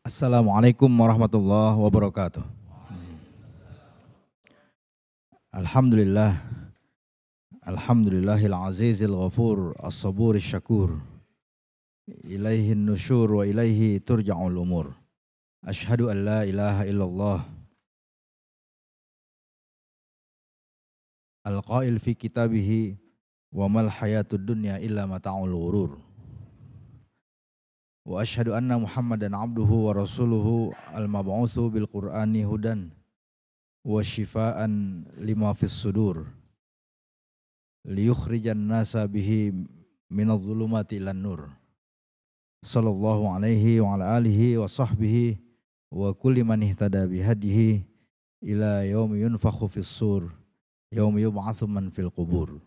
Assalamualaikum warahmatullahi wabarakatuh. Alhamdulillah. Alhamdulillahil azizil ghafur as-sabur syakur. Ilaihi nushur, wa ilaihi turja'ul umur. Ashhadu an la ilaha illallah. Al-qail fi kitabihi wa mal hayatud dunya illa mata'ul ghurur. واشهد ان محمدا عبده ورسوله المبعوث بالقران هدى وشفاء لما في الصدور ليخرج الناس به من الظلمات الى النور صلى الله عليه وعلى اله وصحبه وكل من اهتدى بهديه الى يوم ينفخ في الصور يوم يبعث من في القبور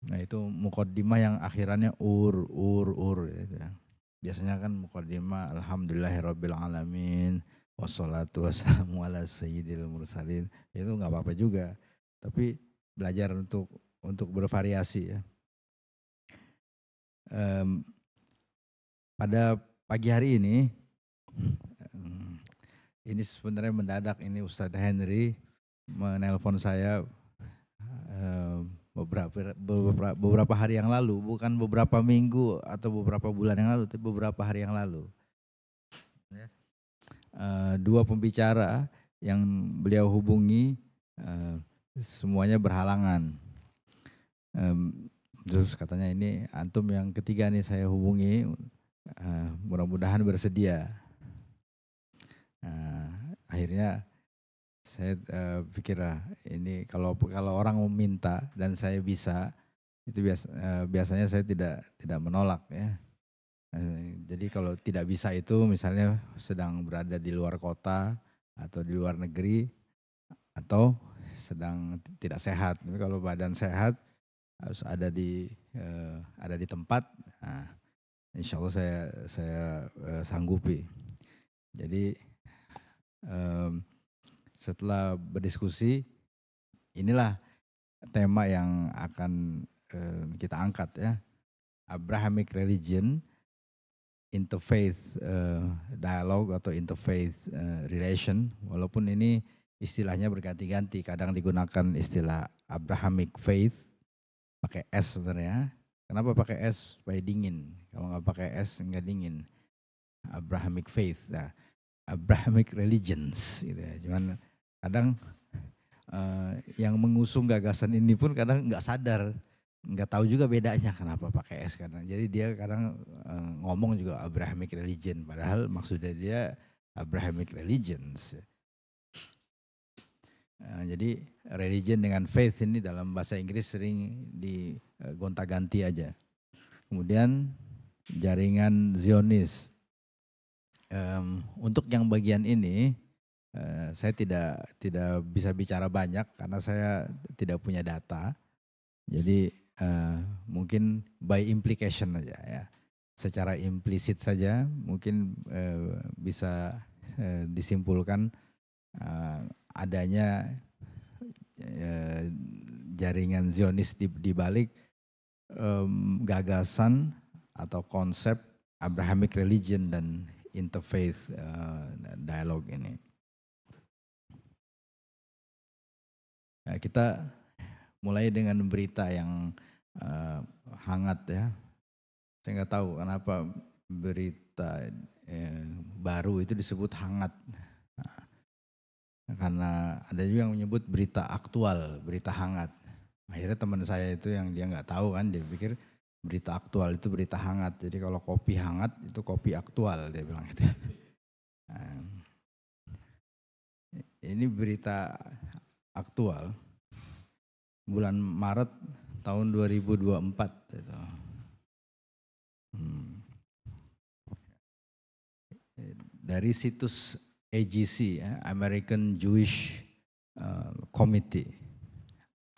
Nah itu mukodima yang akhirannya ur, ur, ur. Gitu. Ya. Biasanya kan mukodima alhamdulillahirobbilalamin alamin wassalatu wassalamu ala sayyidil mursalin. Itu nggak apa-apa juga. Tapi belajar untuk untuk bervariasi ya. Um, pada pagi hari ini ini sebenarnya mendadak ini Ustadz Henry menelpon saya beberapa beberapa hari yang lalu, bukan beberapa minggu atau beberapa bulan yang lalu, tapi beberapa hari yang lalu. Ya. Eh, dua pembicara yang beliau hubungi eh, semuanya berhalangan. terus katanya ini antum yang ketiga nih saya hubungi, eh, mudah-mudahan bersedia. Nah, akhirnya saya uh, pikir uh, ini kalau kalau orang meminta dan saya bisa itu bias uh, eh, biasanya saya tidak tidak menolak ya. Uh, jadi kalau tidak bisa itu misalnya sedang berada di luar kota atau di luar negeri atau sedang tidak sehat. Tapi kalau badan sehat harus ada di uh, ada di tempat. Nah, insya Allah saya saya uh, sanggupi. Jadi um, setelah berdiskusi inilah tema yang akan eh, kita angkat ya Abrahamic religion interfaith uh, eh, dialogue atau interfaith uh, relation walaupun ini istilahnya berganti-ganti kadang digunakan istilah Abrahamic faith pakai S sebenarnya kenapa pakai S supaya dingin kalau nggak pakai S nggak dingin Abrahamic faith nah Abrahamic religions gitu ya cuman kadang uh, yang mengusung gagasan ini pun kadang nggak sadar nggak tahu juga bedanya kenapa pakai S karena jadi dia kadang uh, ngomong juga Abrahamic religion padahal maksudnya dia Abrahamic religions uh, jadi religion dengan faith ini dalam bahasa Inggris sering digonta-ganti aja kemudian jaringan Zionis um, untuk yang bagian ini Eh, saya tidak tidak bisa bicara banyak karena saya tidak punya data. Jadi uh, mungkin by implication aja ya. Secara implisit saja mungkin uh, bisa uh, disimpulkan uh, adanya uh, jaringan Zionis di, di balik um, gagasan atau konsep Abrahamic religion dan interfaith uh, dialog ini. Eh, kita mulai dengan berita yang uh, hangat ya. Saya nggak tahu kenapa berita eh, baru itu disebut hangat. Nah, karena ada juga yang menyebut berita aktual, berita hangat. Akhirnya teman saya itu yang dia nggak tahu kan, dia pikir berita aktual itu berita hangat. Jadi kalau kopi hangat itu kopi aktual, dia bilang gitu. Nah, ini berita aktual bulan Maret tahun 2024 itu. Hmm. Dari situs AGC American Jewish uh, Committee.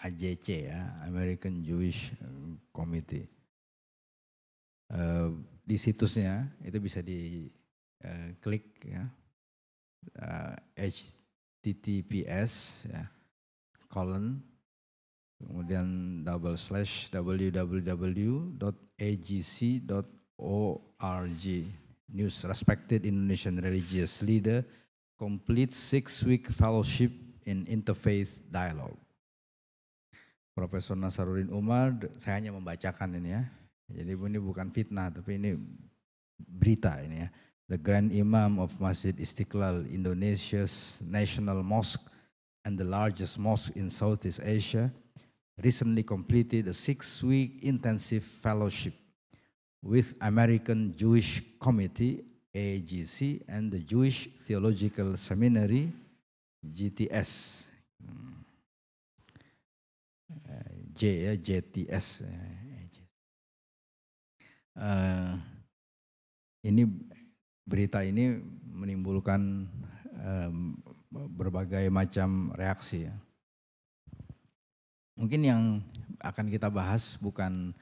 AJC ya, American Jewish eh, Committee. Uh, di situsnya itu bisa di uh, klik ya. Uh, HTTPS ya colon kemudian double slash www.agc.org news respected Indonesian religious leader complete six week fellowship in interfaith dialogue Profesor Nasaruddin Umar saya hanya membacakan ini ya jadi ini bukan fitnah tapi ini berita ini ya The Grand Imam of Masjid Istiqlal Indonesia's National Mosque and the largest mosque in Southeast Asia, recently completed a six week intensive fellowship with American Jewish Committee, AGC, and the Jewish Theological Seminary, GTS. Uh, J ya, uh, JTS. Uh, ini berita ini menimbulkan um, berbagai macam reaksi ya. Mungkin yang akan kita bahas bukan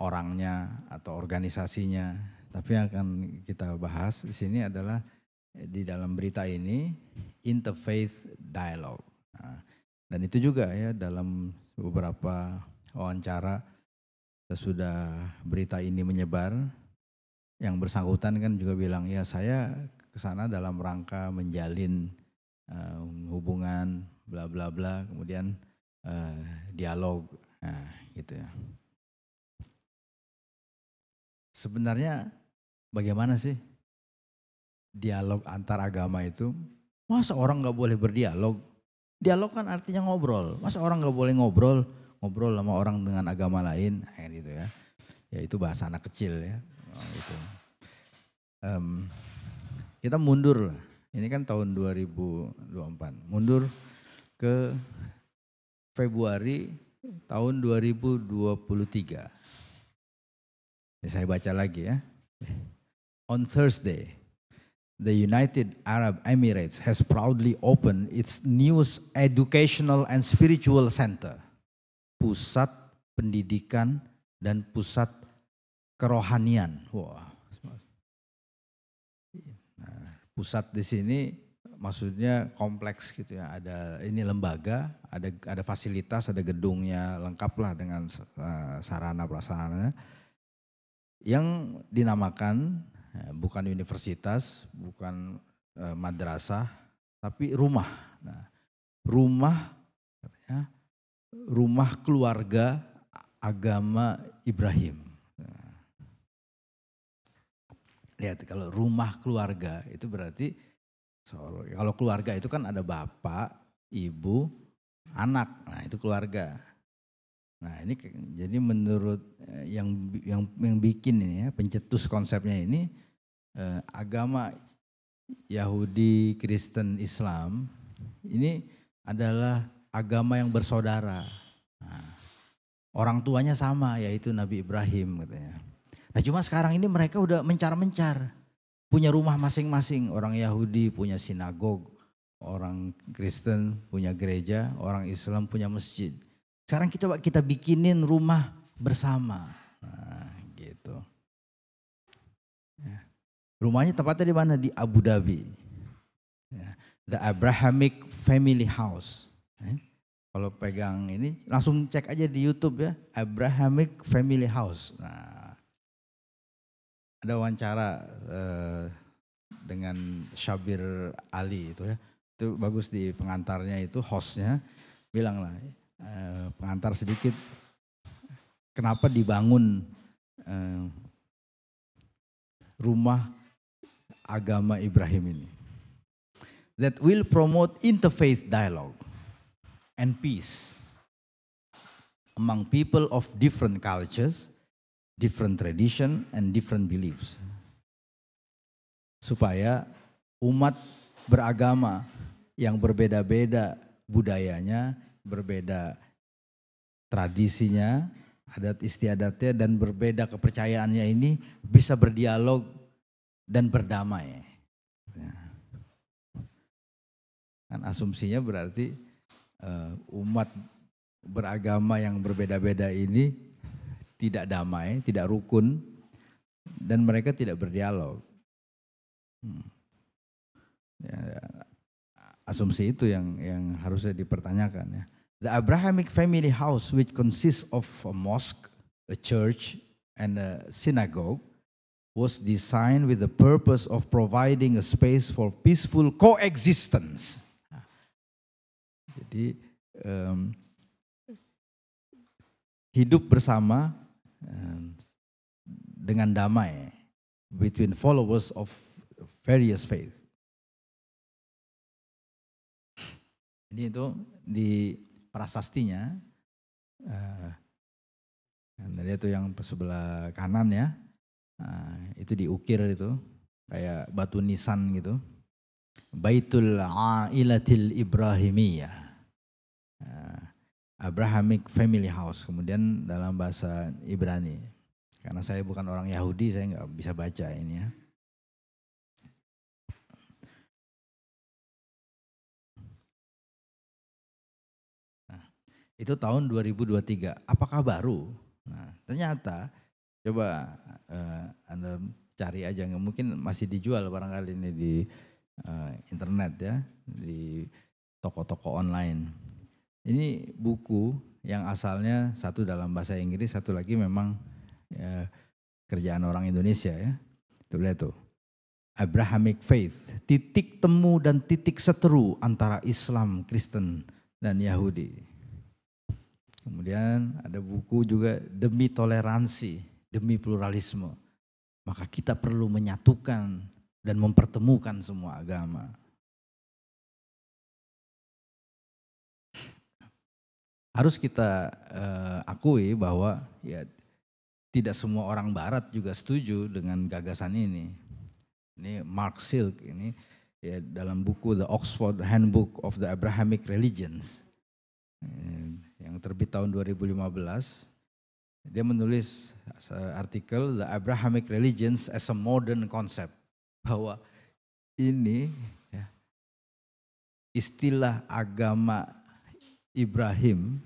orangnya atau organisasinya, tapi yang akan kita bahas di sini adalah eh, di dalam berita ini interfaith dialogue. Nah, dan itu juga ya dalam beberapa wawancara sesudah berita ini menyebar, yang bersangkutan kan juga bilang ya saya ke sana dalam rangka menjalin uh, hubungan bla bla bla kemudian uh, dialog nah, gitu ya sebenarnya bagaimana sih dialog antar agama itu masa orang nggak boleh berdialog dialog kan artinya ngobrol masa orang nggak boleh ngobrol ngobrol sama orang dengan agama lain kayak gitu ya ya itu bahasa anak kecil ya oh, gitu. um, kita mundur lah ini kan tahun 2024. Mundur ke Februari tahun 2023. Ini saya baca lagi ya. On Thursday, the United Arab Emirates has proudly opened its newest educational and spiritual center, pusat pendidikan dan pusat kerohanian. Wah, wow. pusat di sini maksudnya kompleks gitu ya. Ada ini lembaga, ada ada fasilitas, ada gedungnya lengkap lah dengan uh, sarana prasarana yang dinamakan eh, bukan universitas, bukan uh, madrasah, tapi rumah. Nah, rumah katanya rumah keluarga agama Ibrahim. lihat kalau rumah keluarga itu berarti kalau keluarga itu kan ada bapak, ibu, anak. Nah, itu keluarga. Nah, ini jadi menurut eh, yang yang yang bikin ini ya, pencetus konsepnya ini eh, agama Yahudi, Kristen, Islam ini adalah agama yang bersaudara. Nah, orang tuanya sama yaitu Nabi Ibrahim katanya. Nah cuma sekarang ini mereka udah mencar-mencar. Punya rumah masing-masing. Orang Yahudi punya sinagog. Orang Kristen punya gereja. Orang Islam punya masjid. Sekarang kita kita bikinin rumah bersama. Nah, gitu. Ya. Rumahnya tempatnya di mana? Di Abu Dhabi. Ya. The Abrahamic Family House. Eh? Kalau pegang ini langsung cek aja di YouTube ya, Abrahamic Family House. Nah, ada wawancara uh, dengan Syabir Ali itu ya itu bagus di pengantarnya itu hostnya bilang lah uh, pengantar sedikit kenapa dibangun uh, rumah agama Ibrahim ini that will promote interfaith dialogue and peace among people of different cultures different tradition and different beliefs. Supaya umat beragama yang berbeda-beda budayanya, berbeda tradisinya, adat istiadatnya dan berbeda kepercayaannya ini bisa berdialog dan berdamai. Ya. Kan asumsinya berarti eh, umat beragama yang berbeda-beda ini tidak damai, tidak rukun, dan mereka tidak berdialog. Hmm. Ya, ya. asumsi itu yang yang harusnya dipertanyakan ya. The Abrahamic family house which consists of a mosque, a church and a synagogue was designed with the purpose of providing a space for peaceful coexistence. Ah. Jadi um, hidup bersama Um, dengan damai between followers of various faith. Ini itu di prasastinya. Uh, tadi itu yang sebelah kanan ya. Uh, itu diukir itu. Kayak batu nisan gitu. Baitul Ailatil Ibrahimiyah. Abrahamic Family House, kemudian dalam bahasa Ibrani. Karena saya bukan orang Yahudi, saya nggak bisa baca ini ya. Nah, itu tahun 2023. Apakah baru? Nah, ternyata coba uh, Anda cari aja nggak mungkin masih dijual barangkali ini di uh, internet ya, di toko-toko online. Ini buku yang asalnya satu dalam bahasa Inggris, satu lagi memang ya, kerjaan orang Indonesia ya. Tuh lihat tuh. Abrahamic Faith, titik temu dan titik seteru antara Islam, Kristen, dan Yahudi. Kemudian ada buku juga demi toleransi, demi pluralisme. Maka kita perlu menyatukan dan mempertemukan semua agama. harus kita uh, akui bahwa ya tidak semua orang barat juga setuju dengan gagasan ini. Ini Mark Silk ini ya dalam buku The Oxford Handbook of the Abrahamic Religions eh, yang terbit tahun 2015 dia menulis artikel The Abrahamic Religions as a Modern Concept bahwa ini ya, istilah agama Ibrahim,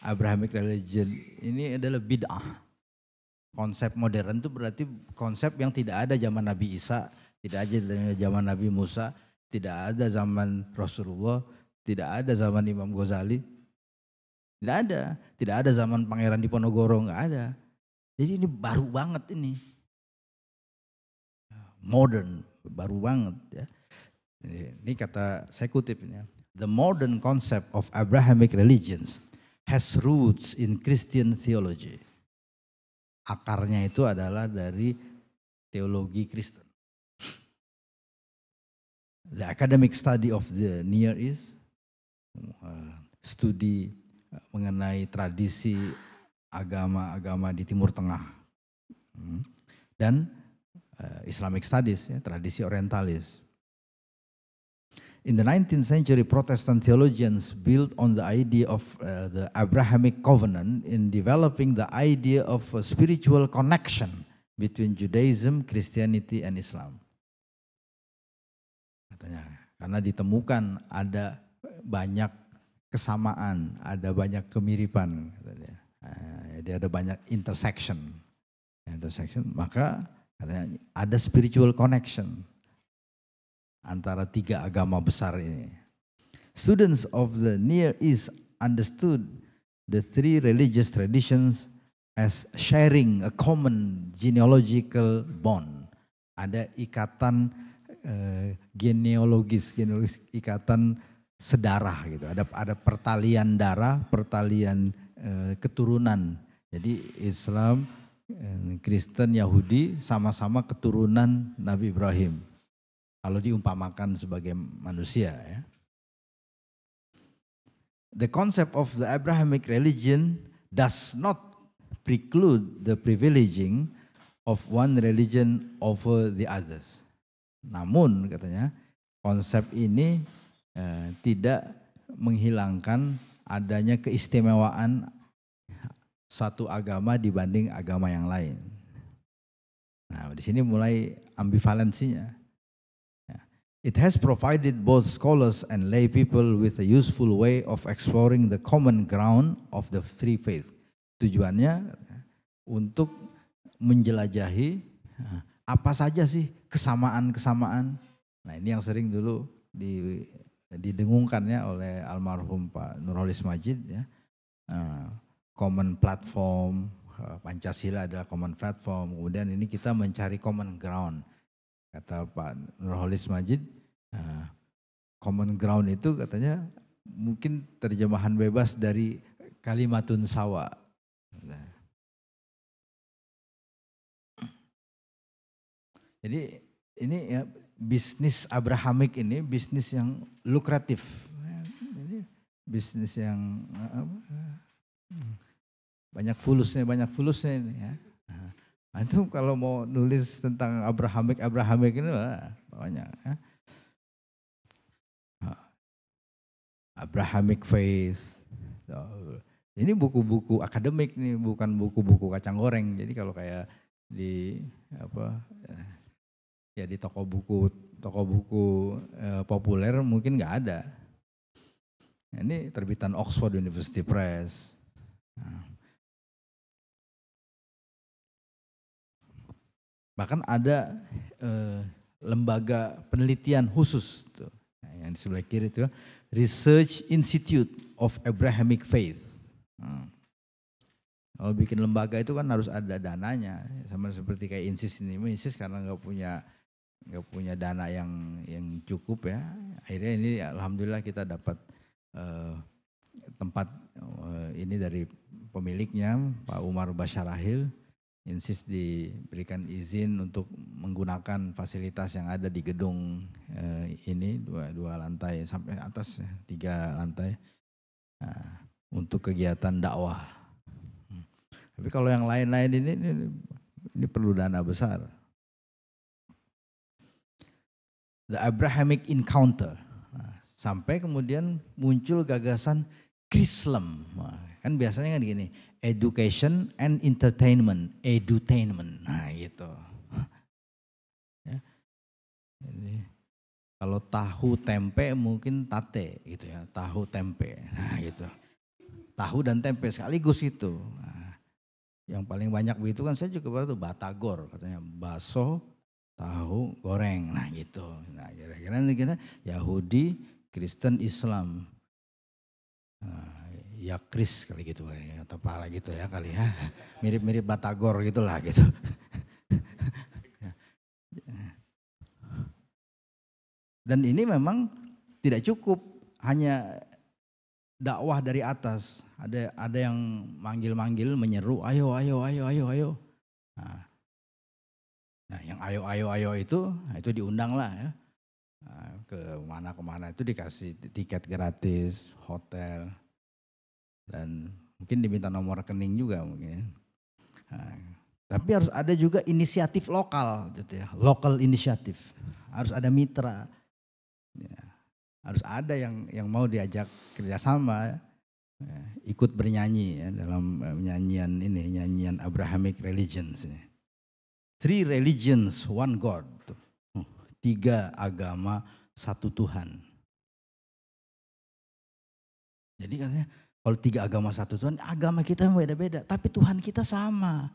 Abrahamic religion ini adalah bid'ah. Konsep modern itu berarti konsep yang tidak ada zaman Nabi Isa, tidak ada zaman Nabi Musa, tidak ada zaman Rasulullah, tidak ada zaman Imam Ghazali. Tidak ada, tidak ada zaman Pangeran Diponegoro, nggak ada. Jadi ini baru banget ini. Modern, baru banget ya. Ini, kata saya kutip ini ya the modern concept of Abrahamic religions has roots in Christian theology. Akarnya itu adalah dari teologi Kristen. The academic study of the Near East, uh, studi uh, mengenai tradisi agama-agama di Timur Tengah, hmm. dan uh, Islamic Studies, ya, tradisi Orientalis. In the 19th century, Protestant theologians built on the idea of uh, the Abrahamic covenant in developing the idea of a spiritual connection between Judaism, Christianity, and Islam. Katanya, karena ditemukan ada banyak kesamaan, ada banyak kemiripan, katanya. Uh, jadi ada banyak intersection, intersection. Maka katanya ada spiritual connection antara tiga agama besar ini. Students of the Near East understood the three religious traditions as sharing a common genealogical bond. Ada ikatan uh, genealogis, genealogis ikatan sedarah gitu. Ada ada pertalian darah, pertalian uh, keturunan. Jadi Islam, eh, Kristen, Yahudi sama-sama keturunan Nabi Ibrahim. Kalau diumpamakan sebagai manusia ya. The concept of the Abrahamic religion does not preclude the privileging of one religion over the others. Namun katanya konsep ini eh, tidak menghilangkan adanya keistimewaan satu agama dibanding agama yang lain. Nah, di sini mulai ambivalensinya. It has provided both scholars and lay people with a useful way of exploring the common ground of the three faith. Tujuannya untuk menjelajahi eh, apa saja sih kesamaan-kesamaan. Nah ini yang sering dulu di, didengungkannya oleh almarhum Pak Nurholis Majid ya. Eh, common platform, eh, Pancasila adalah common platform. Kemudian ini kita mencari common ground kata Pak Nurholis Majid uh, common ground itu katanya mungkin terjemahan bebas dari kalimatun sawa nah. jadi ini ya, bisnis abrahamic ini bisnis yang lukratif Ini bisnis yang eh, banyak fulusnya banyak fulusnya ini ya Nah, itu kalau mau nulis tentang Abrahamic Abrahamic ini lah, banyak. Ya. Ah. Abrahamic faith. Oh, ini buku-buku akademik nih, bukan buku-buku kacang goreng. Jadi kalau kayak di apa eh, ya di toko buku toko buku eh, populer mungkin nggak ada. Ini terbitan Oxford University Press. Nah. Bahkan ada eh, lembaga penelitian khusus tuh, yang di sebelah kiri itu Research Institute of Abrahamic Faith. Nah, kalau bikin lembaga itu kan harus ada dananya, sama seperti kayak INSIS ini. INSIS karena nggak punya nggak punya dana yang yang cukup ya. Akhirnya ini alhamdulillah kita dapat eh, tempat eh, ini dari pemiliknya Pak Umar Basyarahil Insist diberikan izin untuk menggunakan fasilitas yang ada di gedung eh, ini dua dua lantai sampai atas ya, tiga lantai nah, untuk kegiatan dakwah. Hmm. Tapi kalau yang lain-lain ini, ini ini perlu dana besar. The Abrahamic Encounter nah, sampai kemudian muncul gagasan Krislam. Nah, kan biasanya kan gini, education and entertainment, edutainment. Nah, gitu. ya. Jadi, kalau tahu tempe mungkin tate gitu ya, tahu tempe. Nah, gitu. Tahu dan tempe sekaligus itu. Nah, yang paling banyak begitu kan saya juga baru batagor katanya baso tahu goreng nah gitu nah kira-kira kira Yahudi Kristen Islam nah, Ya Kris kali gitu ya, atau lagi gitu ya kali ya. Mirip-mirip Batagor gitulah gitu. Dan ini memang tidak cukup hanya dakwah dari atas. Ada ada yang manggil-manggil menyeru, ayo ayo ayo ayo ayo. Nah, nah yang ayo ayo ayo itu nah, itu diundang lah ya. Nah, ke kemana kemana itu dikasih tiket gratis, hotel dan mungkin diminta nomor rekening juga mungkin. Ya. Nah, tapi harus ada juga inisiatif lokal, gitu ya, lokal inisiatif. Harus ada mitra, ya. harus ada yang yang mau diajak kerjasama, ya. ya ikut bernyanyi ya, dalam eh, nyanyian ini, nyanyian Abrahamic religions ini. Ya. Three religions, one God. Hmm, tiga agama, satu Tuhan. Jadi katanya kalau tiga agama satu Tuhan, agama kita beda-beda. Tapi Tuhan kita sama.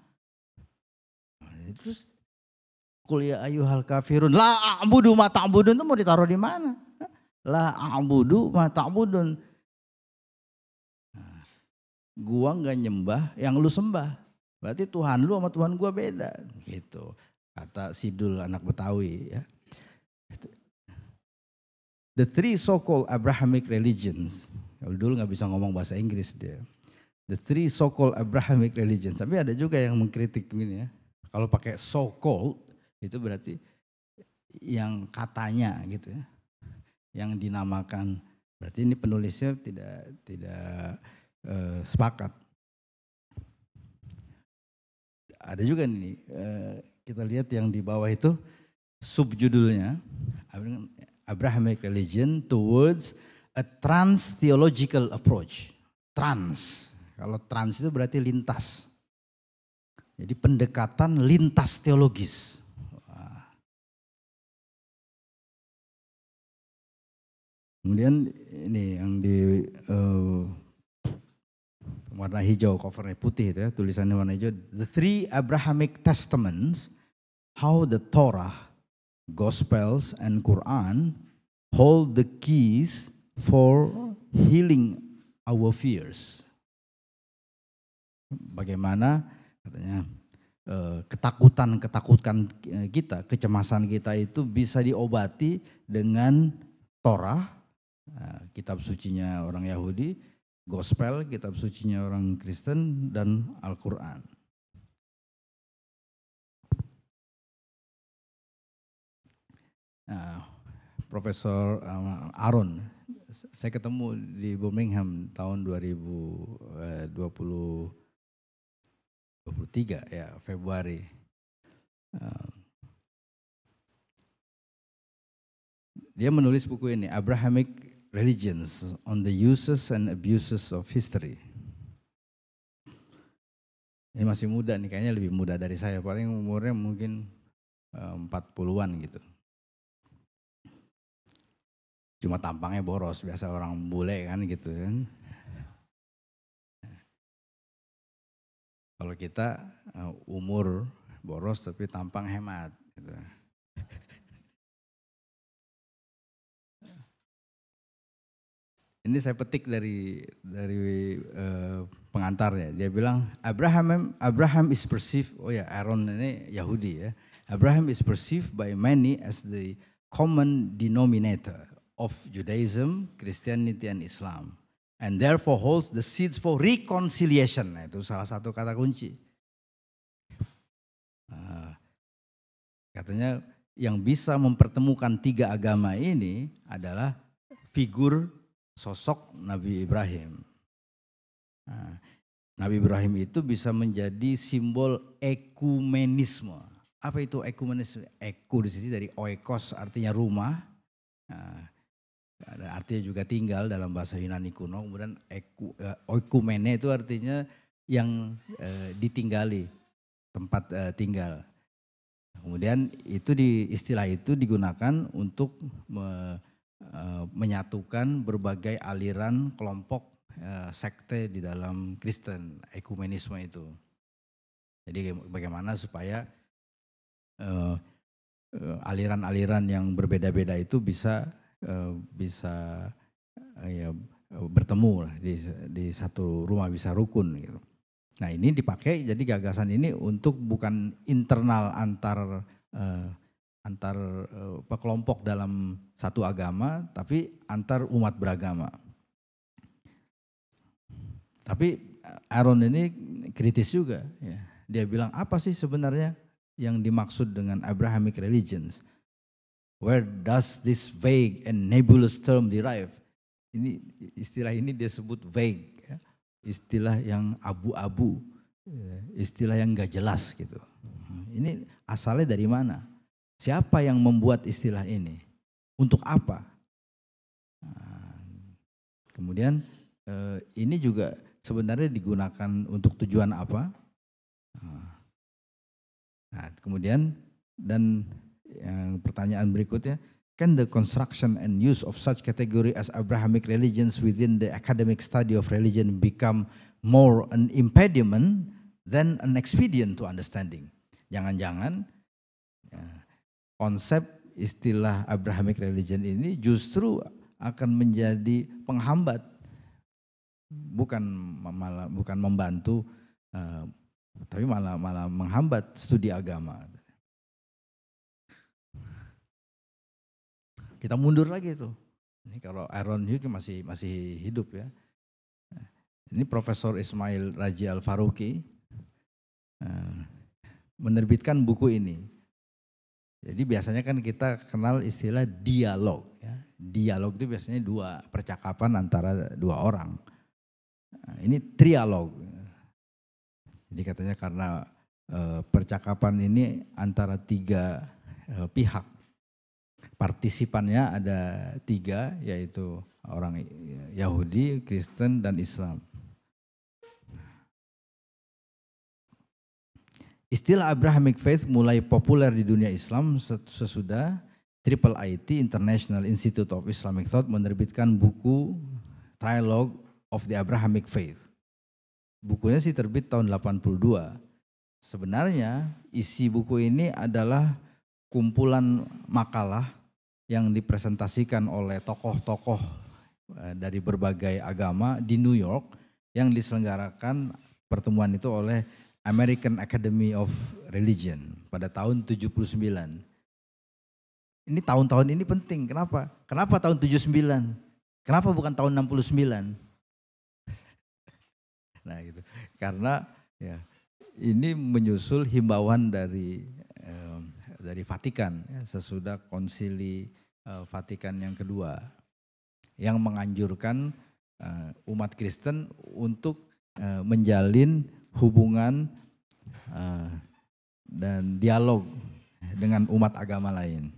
Nah, terus kuliah hal kafirun. La a'budu ma ta'budun itu mau ditaruh di mana? La a'budu ma ta'budun. Nah, gua nggak nyembah yang lu sembah. Berarti Tuhan lu sama Tuhan gua beda. Gitu. Kata Sidul anak Betawi ya. The three so-called Abrahamic religions kalau dulu nggak bisa ngomong bahasa Inggris dia. The three so-called Abrahamic religions. Tapi ada juga yang mengkritik ini ya. Kalau pakai so-called itu berarti yang katanya gitu ya. Yang dinamakan berarti ini penulisnya tidak tidak uh, sepakat. Ada juga nih uh, kita lihat yang di bawah itu subjudulnya Abrahamic religion towards a trans theological approach. Trans. Kalau trans itu berarti lintas. Jadi pendekatan lintas teologis. Kemudian ini yang di uh, warna hijau covernya putih itu ya, tulisannya warna hijau. The three Abrahamic testaments, how the Torah, Gospels and Quran hold the keys for healing our fears. Bagaimana katanya eh, ketakutan ketakutan eh, kita, kecemasan kita itu bisa diobati dengan Torah, eh, kitab sucinya orang Yahudi, gospel, kitab sucinya orang Kristen dan Al-Qur'an. Nah, Profesor Aaron saya ketemu di Birmingham tahun 2023 eh, ya Februari. Ehm, dia menulis buku ini Abrahamic Religions on the Uses and Abuses of History. Ini masih muda nih, kayaknya lebih muda dari saya. Paling umurnya mungkin 40-an eh, gitu. Cuma tampangnya boros, biasa orang bule kan gitu kan. Kalau kita eh, umur boros tapi tampang hemat. Gitu. Ini saya petik dari dari uh, ya. Dia bilang Abraham Abraham is perceived. Oh ya Aaron ini Yahudi ya. Abraham is perceived by many as the common denominator of Judaism, Christianity, and Islam. And therefore holds the seeds for reconciliation. Nah, itu salah satu kata kunci. Ah, katanya yang bisa mempertemukan tiga agama ini adalah figur sosok Nabi Ibrahim. Ah, Nabi Ibrahim itu bisa menjadi simbol ekumenisme. Apa itu ekumenisme? Eku di sini dari oikos artinya rumah. Nah, artinya juga tinggal dalam bahasa Yunani kuno. Kemudian eku, eh, oikumene itu artinya yang eh, ditinggali, tempat eh, tinggal. Kemudian itu di istilah itu digunakan untuk me, eh, menyatukan berbagai aliran kelompok eh, sekte di dalam Kristen, ekumenisme itu. Jadi bagaimana supaya eh, aliran-aliran yang berbeda-beda itu bisa Eh, bisa eh, ya eh, bertemu lah di, di satu rumah bisa rukun gitu. Nah ini dipakai jadi gagasan ini untuk bukan internal antar eh, antar pekelompok kelompok dalam satu agama, tapi antar umat beragama. Tapi Aaron ini kritis juga. Ya. Dia bilang apa sih sebenarnya yang dimaksud dengan Abrahamic religions? Where does this vague and nebulous term derive? Ini istilah ini dia sebut vague, ya. istilah yang abu-abu, eh, istilah yang gak jelas gitu. Ini asalnya dari mana? Siapa yang membuat istilah ini? Untuk apa? Ah, kemudian eh, ini juga sebenarnya digunakan untuk tujuan apa? Ah, nah, kemudian dan yang pertanyaan berikutnya, can the construction and use of such category as Abrahamic religions within the academic study of religion become more an impediment than an expedient to understanding? Jangan-jangan ya, konsep istilah Abrahamic religion ini justru akan menjadi penghambat bukan malah bukan membantu uh, tapi malah malah menghambat studi agama kita mundur lagi itu, Ini kalau Aaron Hughes kan masih masih hidup ya. Ini Profesor Ismail Raji Al Faruqi eh, menerbitkan buku ini. Jadi biasanya kan kita kenal istilah dialog. Ya. Dialog itu biasanya dua percakapan antara dua orang. Eh, ini trialog. Jadi katanya karena eh, percakapan ini antara tiga pihak Partisipannya ada tiga, yaitu orang Yahudi, Kristen, dan Islam. Istilah Abrahamic Faith mulai populer di dunia Islam sesudah Triple IT International Institute of Islamic Thought menerbitkan buku Trilogue of the Abrahamic Faith. Bukunya sih terbit tahun 82. Sebenarnya isi buku ini adalah kumpulan makalah yang dipresentasikan oleh tokoh-tokoh eh, dari berbagai agama di New York yang diselenggarakan pertemuan itu oleh American Academy of Religion pada tahun 79. Ini tahun-tahun ini penting. Kenapa? Kenapa tahun 79? Kenapa bukan tahun 69? nah, gitu. Karena ya ini menyusul himbauan dari dari Vatikan ya, sesudah konsili uh, Vatikan yang kedua yang menganjurkan uh, umat Kristen untuk uh, menjalin hubungan uh, dan dialog dengan umat agama lain.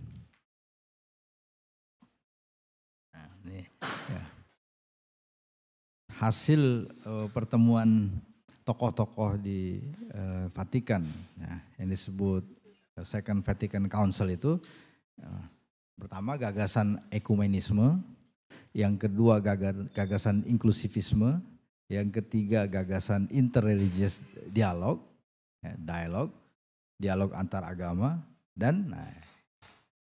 Nah, ini, ya. Hasil uh, pertemuan tokoh-tokoh di uh, Vatikan, ya, yang disebut Second Vatican Council itu eh, pertama gagasan ekumenisme, yang kedua gagasan inklusivisme, yang ketiga gagasan interreligious dialog, ya, dialog, dialog antar agama, dan nah,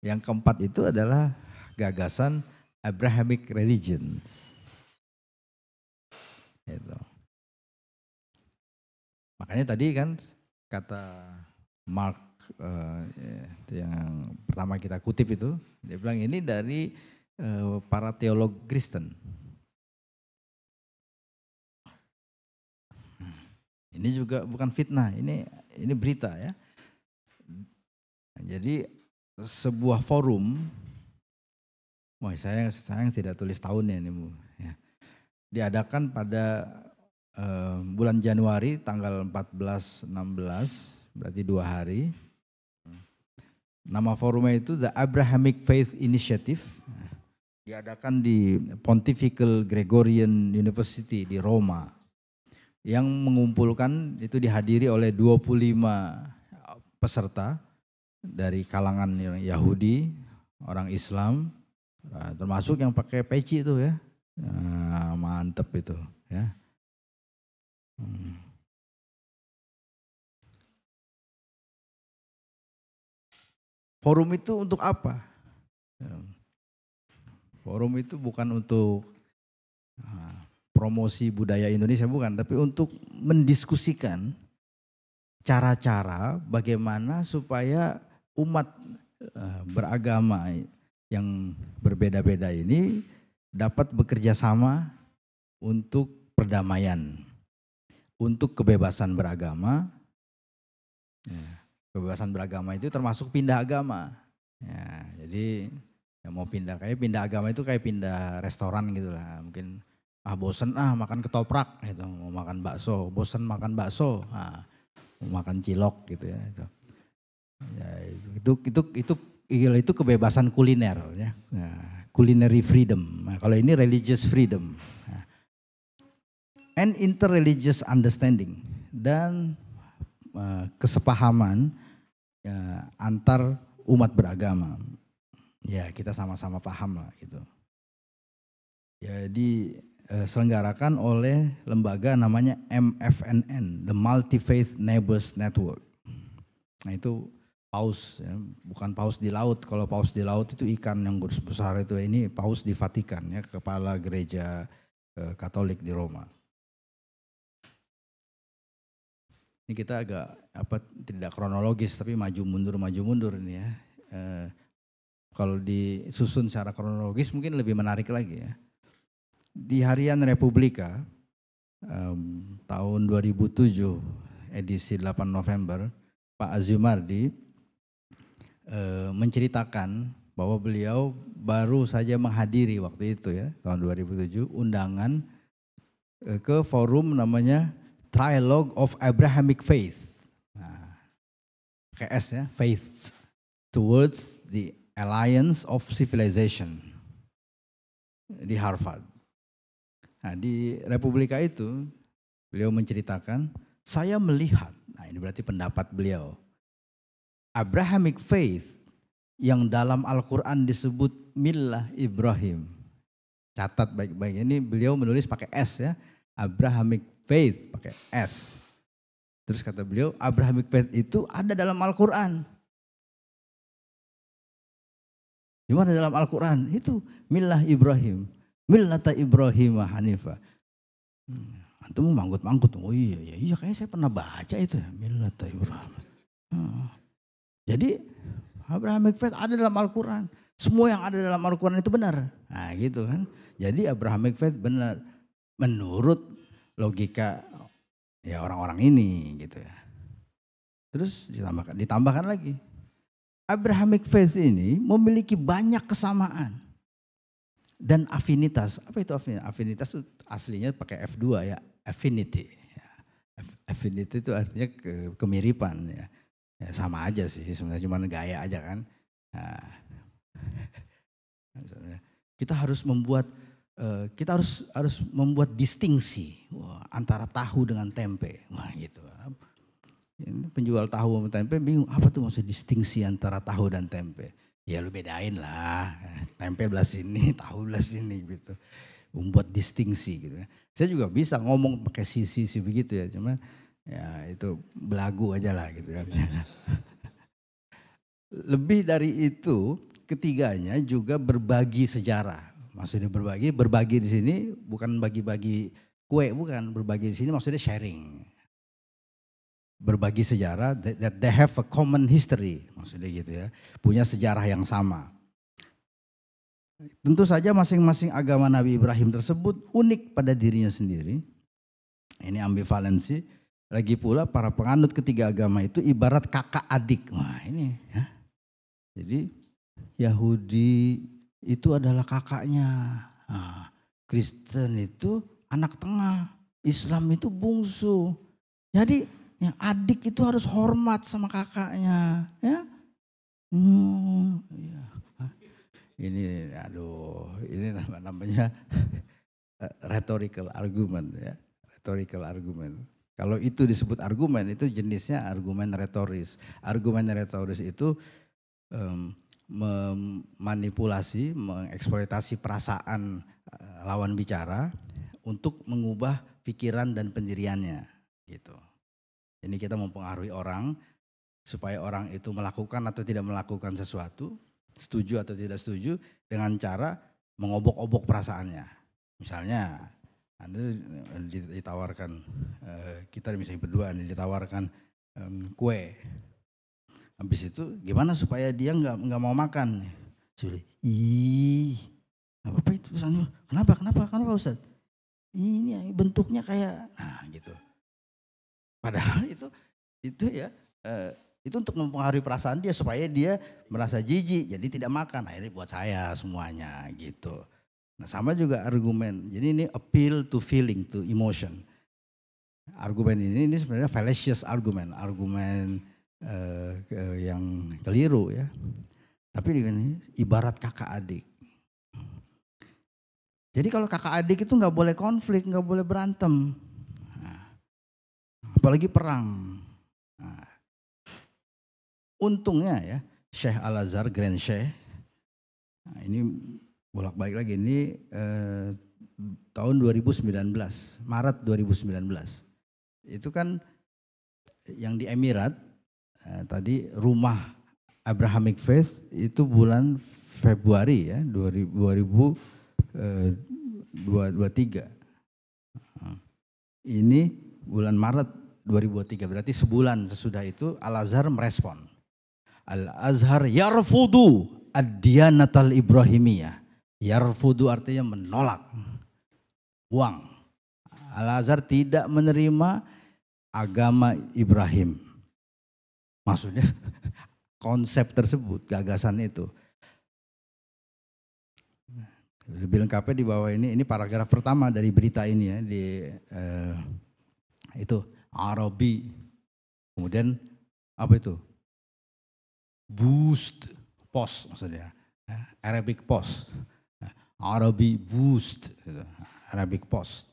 yang keempat itu adalah gagasan Abrahamic religions. Itu. Makanya tadi kan kata Mark uh, yang pertama kita kutip itu dia bilang ini dari uh, para teolog Kristen. Ini juga bukan fitnah, ini ini berita ya. Jadi sebuah forum, wah saya sayang tidak tulis tahunnya ini bu, ya. diadakan pada uh, bulan Januari tanggal 14-16 berarti dua hari Nama forumnya itu The Abrahamic Faith Initiative. Diadakan di Pontifical Gregorian University di Roma. Yang mengumpulkan itu dihadiri oleh 25 peserta dari kalangan Yahudi, orang Islam, eh, termasuk yang pakai peci itu ya. Eh, mantep itu ya. Hmm. Forum itu untuk apa? Ya. Forum itu bukan untuk ah, promosi budaya Indonesia bukan, tapi untuk mendiskusikan cara-cara bagaimana supaya umat eh, beragama yang berbeda-beda ini dapat bekerja sama untuk perdamaian, untuk kebebasan beragama. Ya kebebasan beragama itu termasuk pindah agama. Ya, jadi ya mau pindah kayak pindah agama itu kayak pindah restoran gitu lah. Mungkin ah bosen ah makan ketoprak gitu, mau makan bakso, bosen makan bakso, ah, mau makan cilok gitu ya itu. Ya, itu itu itu itu kebebasan kuliner ya. ya. culinary freedom. Nah, kalau ini religious freedom. Ya. and interreligious understanding dan eh, kesepahaman ya, antar umat beragama. Ya kita sama-sama paham lah gitu. Jadi eh, selenggarakan oleh lembaga namanya MFNN, The Multi Faith Neighbors Network. Nah itu paus, ya. bukan paus di laut. Kalau paus di laut itu ikan yang besar itu. Ini paus di Vatikan ya, kepala gereja eh, Katolik di Roma. Ini kita agak apa tidak kronologis tapi maju mundur maju mundur ini ya. E, kalau disusun secara kronologis mungkin lebih menarik lagi ya. Di harian Republika um, tahun 2007 edisi 8 November Pak Azumardi e, eh, menceritakan bahwa beliau baru saja menghadiri waktu itu ya tahun 2007 undangan eh, ke forum namanya Trilogue of Abrahamic Faith pakai S ya, faith towards the alliance of civilization di Harvard. Nah, di Republika itu beliau menceritakan, saya melihat, nah ini berarti pendapat beliau, Abrahamic faith yang dalam Al-Quran disebut millah Ibrahim. Catat baik-baik, ini beliau menulis pakai S ya, Abrahamic faith pakai S. Terus kata beliau, Abrahamic faith itu ada dalam Al-Quran. Gimana dalam Al-Quran? Itu milah Ibrahim. Millata Ibrahim Hanifa. Hmm, antum manggut-manggut. Oh iya, iya, iya kayaknya saya pernah baca itu. Ya, millata Ibrahim. Hmm. Jadi Abrahamic faith ada dalam Al-Quran. Semua yang ada dalam Al-Quran itu benar. Nah gitu kan. Jadi Abrahamic faith benar. Menurut logika ya orang-orang ini gitu ya. Terus ditambahkan, ditambahkan lagi. Abrahamic faith ini memiliki banyak kesamaan dan afinitas. Apa itu afinitas? Afinitas itu aslinya pakai F2 ya, affinity. Ya, affinity itu artinya ke, kemiripan ya. ya. Sama aja sih sebenarnya cuma gaya aja kan. Nah. kita harus membuat Eh, kita harus harus membuat distingsi wah, antara tahu dengan tempe. Wah gitu. penjual tahu sama tempe bingung apa tuh maksud distingsi antara tahu dan tempe. Ya lu bedain lah. Tempe belas sini, tahu belas sini gitu. Membuat distingsi gitu. Saya juga bisa ngomong pakai sisi-sisi begitu ya. cuman ya itu belagu aja lah gitu ya. Lebih dari itu ketiganya juga berbagi sejarah Maksudnya berbagi, berbagi di sini bukan bagi-bagi kue, bukan. Berbagi di sini maksudnya sharing. Berbagi sejarah that they have a common history, maksudnya gitu ya. Punya sejarah yang sama. Tentu saja masing-masing agama Nabi Ibrahim tersebut unik pada dirinya sendiri. Ini ambivalensi. Lagi pula para penganut ketiga agama itu ibarat kakak adik. Wah ini ya. Jadi Yahudi, itu adalah kakaknya. Nah, Kristen itu anak tengah, Islam itu bungsu. Jadi yang adik itu harus hormat sama kakaknya, ya. Hmm, ya. Ini aduh, ini namanya eh, rhetorical argument ya, rhetorical argument. Kalau itu disebut argumen, itu jenisnya argumen retoris. Argumen retoris itu um, memanipulasi, mengeksploitasi perasaan eh, lawan bicara untuk mengubah pikiran dan pendiriannya gitu. Ini kita mempengaruhi orang supaya orang itu melakukan atau tidak melakukan sesuatu, setuju atau tidak setuju dengan cara mengobok-obok perasaannya. Misalnya Anda ditawarkan eh, kita misalnya berdua Anda ditawarkan mmm, kue Habis itu gimana supaya dia nggak nggak mau makan? juli ih, apa itu? Ustaz? Kenapa? Kenapa? Kenapa Ustaz? Ini bentuknya kayak, nah gitu. Padahal itu itu ya eh, itu untuk mempengaruhi perasaan dia supaya dia merasa jijik, jadi tidak makan. Akhirnya buat saya semuanya gitu. Nah sama juga argumen. Jadi ini appeal to feeling, to emotion. Argumen ini ini sebenarnya fallacious argument, argumen Eh, yang keliru ya. Tapi ini ibarat kakak adik. Jadi kalau kakak adik itu nggak boleh konflik, nggak boleh berantem, nah, apalagi perang. Nah, untungnya ya Sheikh Al Azhar Grand Sheikh. nah, ini bolak balik lagi ini eh, tahun 2019 Maret 2019 itu kan yang di Emirat Eh, tadi rumah Abrahamic Faith itu bulan Februari ya 2023. Eh, eh, ini bulan Maret 2023 berarti sebulan sesudah itu Al Azhar merespon. Al Azhar yarfudu ad-diyanatal Ibrahimiyah. Yarfudu artinya menolak. Uang. Al Azhar tidak menerima agama Ibrahim Maksudnya konsep tersebut, gagasan itu. Lebih lengkapnya di bawah ini, ini paragraf pertama dari berita ini ya di eh, itu Arabi. Kemudian apa itu? Boost Post maksudnya. Arabic Post. Arabi Boost. Gitu. Arabic Post.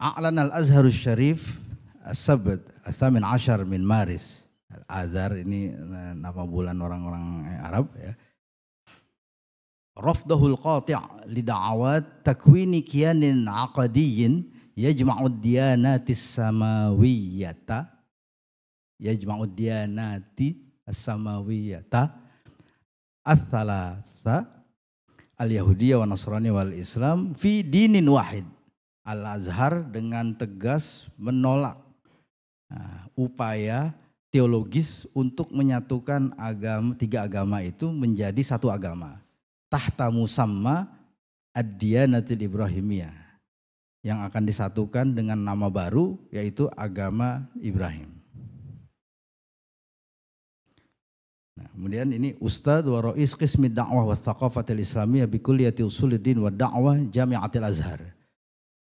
أعلن al-Sharif, السبت الثامن عشر من مارس Azhar ini eh, nama bulan orang-orang eh, Arab ya. Rafdahul qati' li da'awat takwini kianin aqadiyin yajma'ud diyanati samawiyyata yajma'ud diyanati samawiyyata as-salasa al-yahudiyya wa nasrani wal islam fi dinin wahid al-azhar dengan tegas menolak nah, upaya teologis untuk menyatukan agama tiga agama itu menjadi satu agama. Tahta musamma ad-diyanatil Ibrahimiyah yang akan disatukan dengan nama baru yaitu agama Ibrahim. Nah, kemudian ini Ustadz wa Rais Qismi Da'wah wa Thaqafatil Islamiyah bi Kulliyati Usuluddin wa Da'wah Jami'atil Azhar.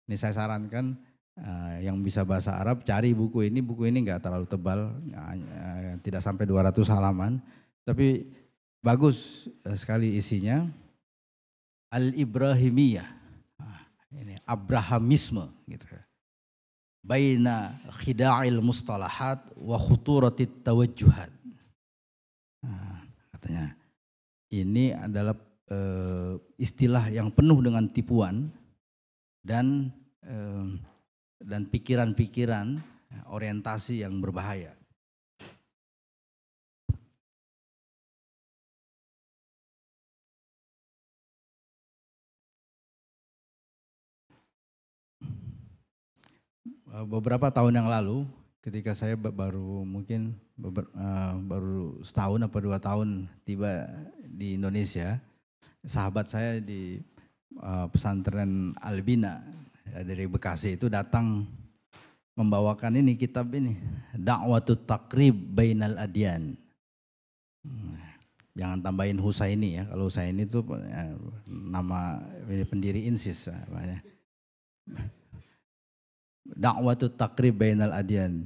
Ini saya sarankan Eh, yang bisa bahasa Arab cari buku ini, buku ini nggak terlalu tebal, eh, tidak sampai 200 halaman, tapi bagus eh, sekali isinya. Al-Ibrahimiyah, ah, ini Abrahamisme gitu. Baina khida'il mustalahat wa khuturatit tawajjuhat. Ah, katanya, ini adalah istilah yang penuh dengan tipuan dan dan pikiran-pikiran eh, orientasi yang berbahaya. Eh, beberapa tahun yang lalu, ketika saya baru mungkin eh, baru setahun atau dua tahun tiba di Indonesia, sahabat saya di pesantren Albina Eh, dari Bekasi itu datang membawakan ini kitab ini Dakwah Takrib Bainal Adian, hmm, Jangan tambahin Husaini ya. Kalau Husaini itu eh, nama pendiri INSIS Ya. Da'watut Takrib Bainal Adyan.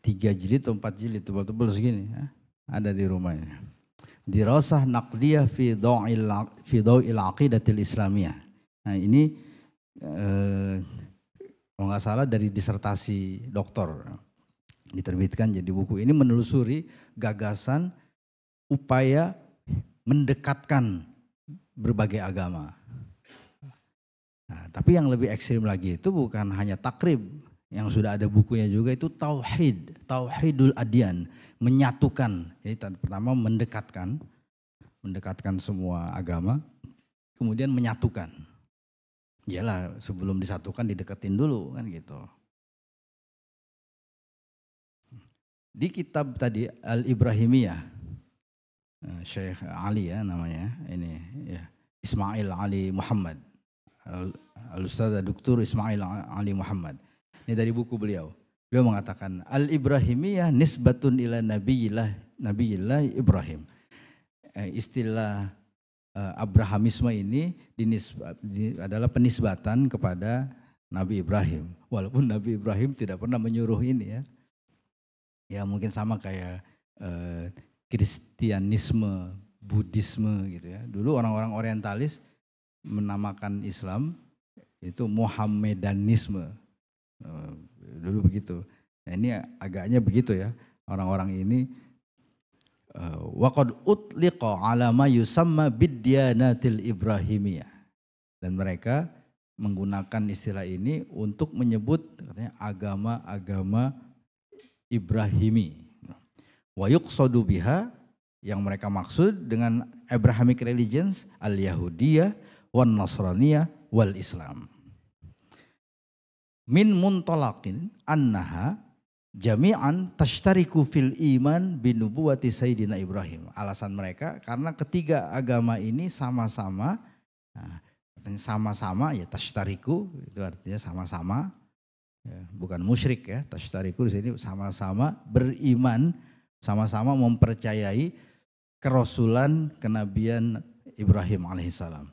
Tiga jilid atau empat jilid tebal-tebal segini. Ya. Ada di rumahnya. Dirasah naqdiyah fi da'il fi da'il aqidatil islamiyah. Nah ini eh, kalau nggak salah dari disertasi doktor diterbitkan jadi buku ini menelusuri gagasan upaya mendekatkan berbagai agama. Nah, tapi yang lebih ekstrim lagi itu bukan hanya takrib yang sudah ada bukunya juga itu tauhid, tauhidul adian, menyatukan. Jadi pertama mendekatkan, mendekatkan semua agama, kemudian menyatukan. Iyalah sebelum disatukan dideketin dulu kan gitu. Di kitab tadi Al-Ibrahimiyah, eh, Syekh Ali ya namanya ini ya Ismail Ali Muhammad Al-Ustaz Dr. Ismail Ali Muhammad. Ini dari buku beliau. Beliau mengatakan Al-Ibrahimiyah nisbatun ila nabiyillah nabiyillah Ibrahim. Eh, istilah Eh, Abrahamisme ini adalah penisbatan kepada Nabi Ibrahim. Walaupun Nabi Ibrahim tidak pernah menyuruh ini ya. Ya mungkin sama kayak eh, Kristianisme, Budisme gitu ya. Dulu orang-orang orientalis menamakan Islam itu Muhammadanisme. Eh, dulu begitu. Nah ini agaknya begitu ya. Orang-orang ini Eh, waqad utliqa ala ma yusamma til ibrahimiyah dan mereka menggunakan istilah ini untuk menyebut katanya agama-agama Ibrahimi wa yuqsadu biha yang mereka maksud dengan Abrahamic religions al-Yahudiyah wan Nasraniyah wal Islam min muntalakin annaha jami'an tashtariku fil iman binubuwati Sayyidina Ibrahim. Alasan mereka karena ketiga agama ini sama-sama nah, sama-sama ya tashtariku itu artinya sama-sama ya, bukan musyrik ya tashtariku di sini sama-sama beriman sama-sama mempercayai kerasulan kenabian Ibrahim alaihissalam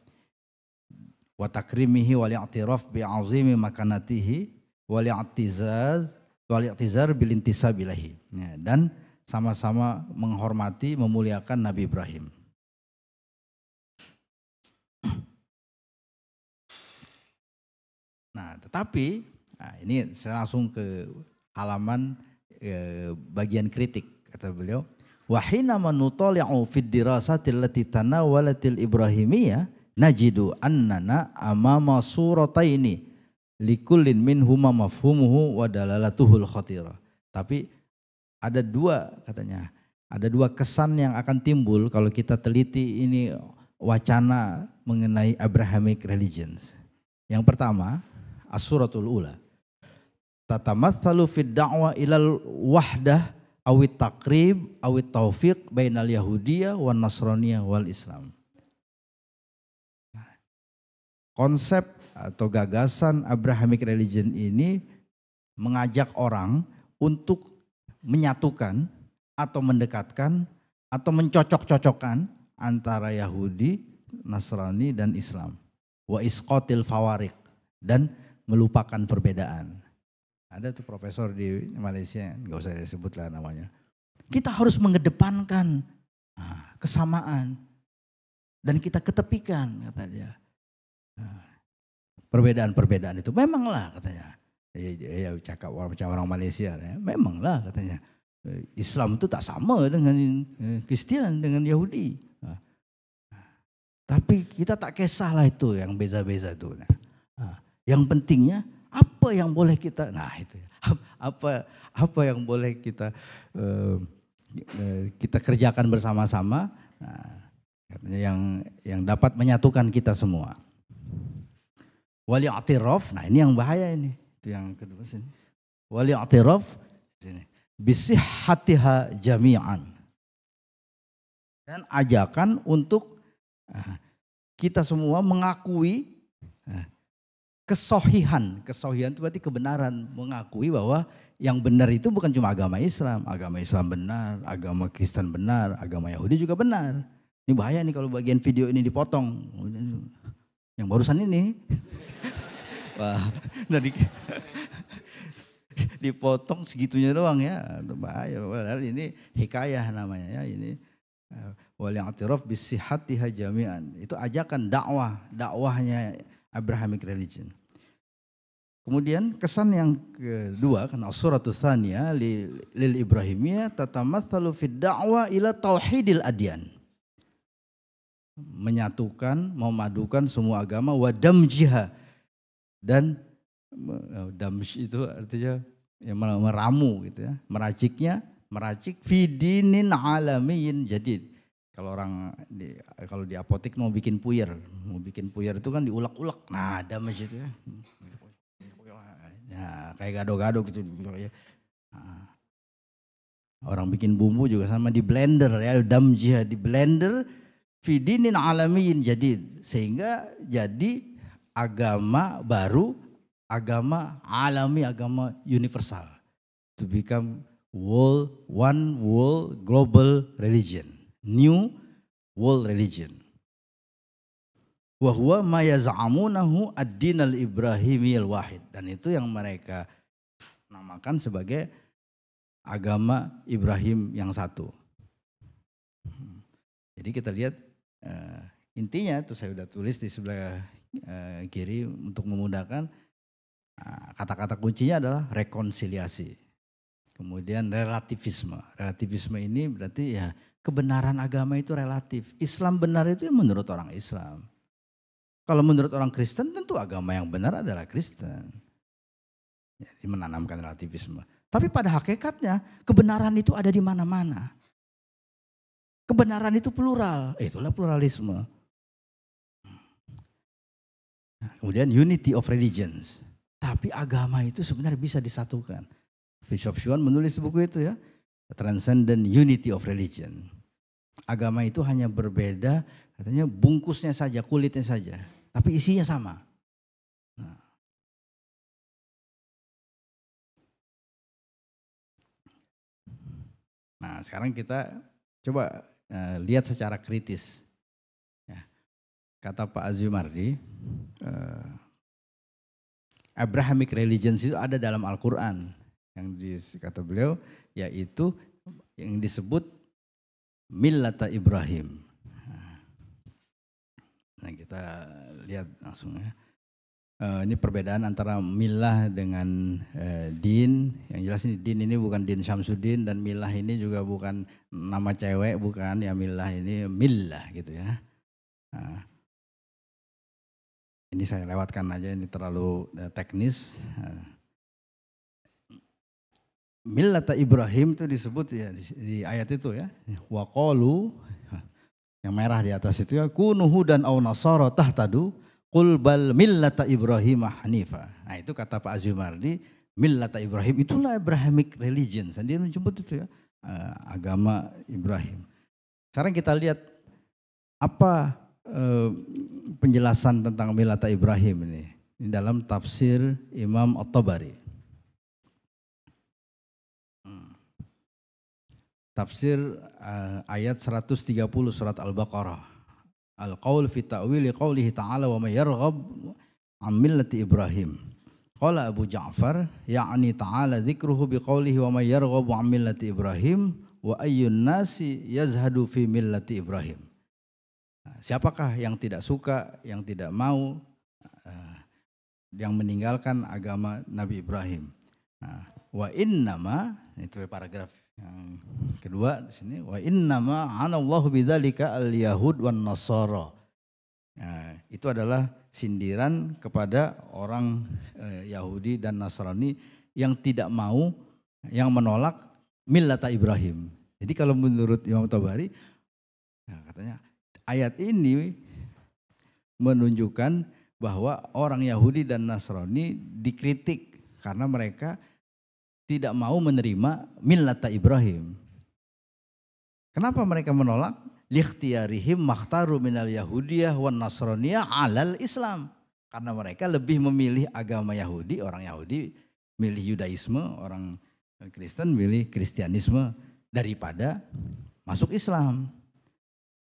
wa takrimihi wal i'tiraf bi azimi makanatihi wal i'tizaz wal i'tizar bil intisabilahi ya, dan sama-sama menghormati memuliakan Nabi Ibrahim. Nah, tetapi nah ini saya langsung ke halaman eh, bagian kritik kata beliau wahina yang fid dirasa allati tanawalatil ibrahimiyah najidu annana amama ini min huma mafhumuhu wa dalalatuhul khatira. Tapi ada dua katanya, ada dua kesan yang akan timbul kalau kita teliti ini wacana mengenai Abrahamic religions. Yang pertama, as-suratul ula. Tatamathalu fid da'wa ilal wahdah awit takrib awit taufiq bainal yahudiyah wa wal islam. Konsep atau gagasan Abrahamic religion ini mengajak orang untuk menyatukan atau mendekatkan atau mencocok-cocokkan antara Yahudi, Nasrani dan Islam. Wa isqatil fawarik dan melupakan perbedaan. Ada tuh profesor di Malaysia, nggak usah disebut lah namanya. Kita harus mengedepankan ah, kesamaan dan kita ketepikan kata dia perbedaan-perbedaan itu. Memanglah katanya. Ya, ya cakap orang macam orang Malaysia. Ya. Memanglah katanya. Eh, Islam itu tak sama dengan eh, Kristian, dengan Yahudi. Tapi kita tak kisahlah itu yang beza-beza itu. Nah. Ha. Yang pentingnya apa yang boleh kita, nah itu ya. apa apa yang boleh kita eh, kita kerjakan bersama-sama. Nah, yang yang dapat menyatukan kita semua. Wali atirof nah ini yang bahaya ini. Itu yang kedua sini. Wali atirof sini. hatiha jami'an. Dan ajakan untuk eh, kita semua mengakui eh, kesohihan. Kesohihan itu berarti kebenaran. Mengakui bahwa yang benar itu bukan cuma agama Islam. Agama Islam benar, agama Kristen benar, agama Yahudi juga benar. Ini bahaya nih kalau bagian video ini dipotong. Yang barusan ini. Wah, nah di, dipotong segitunya doang ya. Bahaya, padahal ini hikayah namanya ya ini. Eh, wal atirof bisihatiha jami'an. Itu ajakan dakwah, dakwahnya Abrahamic religion. Kemudian kesan yang kedua karena surat tsaniyah lil Ibrahimiyah tatamatsalu fid da'wa ila tauhidil adyan menyatukan, memadukan semua agama wadam jiha dan eh, dam itu artinya ya meramu gitu ya, meraciknya, meracik fidinin alamiyin jadi Kalau orang di, kalau di apotek mau bikin puyer, mau bikin puyer itu kan diulek-ulek. Nah, damj itu ya. Nah, kayak gado-gado gitu ya. Nah, orang bikin bumbu juga sama di blender ya, damjih di blender fidinin alamiyin jadi sehingga jadi agama baru agama alami agama universal to become world one world global religion new world religion wahwa mayazamu nahu yaz'amunahu ad-din al-ibrahimi al-wahid dan itu yang mereka namakan sebagai agama Ibrahim yang satu. Hmm. Jadi kita lihat uh, intinya itu saya sudah tulis di sebelah uh, kiri untuk memudahkan uh, kata-kata kuncinya adalah rekonsiliasi. Kemudian relativisme. Relativisme ini berarti ya kebenaran agama itu relatif. Islam benar itu menurut orang Islam. Kalau menurut orang Kristen tentu agama yang benar adalah Kristen. Jadi menanamkan relativisme. Tapi pada hakikatnya kebenaran itu ada di mana-mana kebenaran itu plural. Eh, itulah pluralisme. Nah, kemudian unity of religions. Tapi agama itu sebenarnya bisa disatukan. of Shuan menulis buku itu ya. Transcendent Unity of Religion. Agama itu hanya berbeda katanya bungkusnya saja, kulitnya saja. Tapi isinya sama. nah, nah sekarang kita coba Eh, lihat secara kritis. Ya. Kata Pak Azimardi, uh, Abrahamic religions itu ada dalam Al-Quran. Yang di, kata beliau, yaitu yang disebut millata Ibrahim. Nah kita lihat langsung ya. Uh, ini perbedaan antara milah dengan uh, din. Yang jelas ini din ini bukan din Syamsuddin dan milah ini juga bukan nama cewek, bukan ya milah ini milah gitu ya. Uh, ini saya lewatkan aja, ini terlalu uh, teknis. Uh, nah. Ta Ibrahim itu disebut ya di, di ayat itu ya. Waqalu yang merah di atas itu ya kunuhu dan au nasara tahtadu Qul bal millata Ibrahim hanifa. Nah itu kata Pak Azumardi, millata Ibrahim itulah Abrahamic religion. Dia menyebut itu ya, eh, agama Ibrahim. Sekarang kita lihat apa eh, penjelasan tentang millata Ibrahim ini. Ini dalam tafsir Imam At-Tabari. Hmm. Tafsir eh, ayat 130 surat Al-Baqarah al-qaul fi ta'wili qaulihi ta'ala wa may yarghab an millati Ibrahim. Qala Abu Ja'far ya'ni ta'ala dzikruhu bi qaulihi wa may an millati Ibrahim wa ayyun nasi yazhadu fi millati Ibrahim. Siapakah yang tidak suka, yang tidak mau eh, yang meninggalkan agama Nabi Ibrahim. Nah, wa innama itu paragraf yang kedua di sini wa innama anallahu bidzalika al yahud wan nasara. Nah, itu adalah sindiran kepada orang eh, Yahudi dan Nasrani yang tidak mau yang menolak millata Ibrahim. Jadi kalau menurut Imam Tabari nah katanya ayat ini menunjukkan bahwa orang Yahudi dan Nasrani dikritik karena mereka tidak mau menerima millata Ibrahim. Kenapa mereka menolak? Likhtiyarihim makhtaru minal Yahudiyah wan Nasraniyah alal Islam. Karena mereka lebih memilih agama Yahudi, orang Yahudi milih Yudaisme, orang Kristen milih Kristianisme daripada masuk Islam.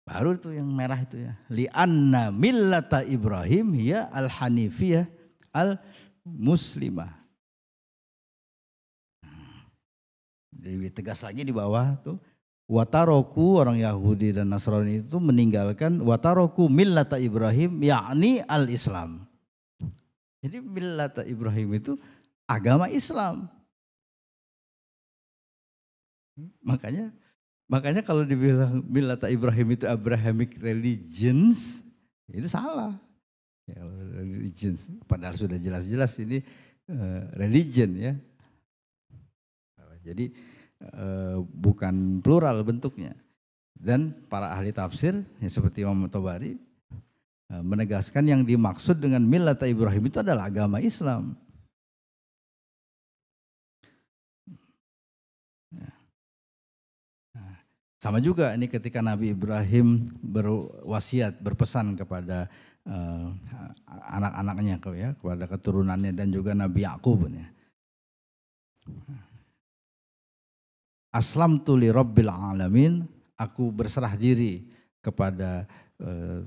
Baru itu yang merah itu ya. Li'anna millata Ibrahim ya al-hanifiyah al-muslimah. lebih tegas lagi di bawah tuh Wataroku orang Yahudi dan Nasrani itu meninggalkan Wataroku millata Ibrahim yakni al-Islam. Jadi millata Ibrahim itu agama Islam. Makanya makanya kalau dibilang millata Ibrahim itu Abrahamic religions itu salah. Ya, religions padahal sudah jelas-jelas ini eh, religion ya jadi e, bukan plural bentuknya. Dan para ahli tafsir ya seperti Imam Tobari e, eh, menegaskan yang dimaksud dengan millata Ibrahim itu adalah agama Islam. Ya. Nah, sama juga ini ketika Nabi Ibrahim berwasiat berpesan kepada uh, anak-anaknya ya kepada keturunannya dan juga Nabi Yakub ya aslam tuli robbil alamin, aku berserah diri kepada eh,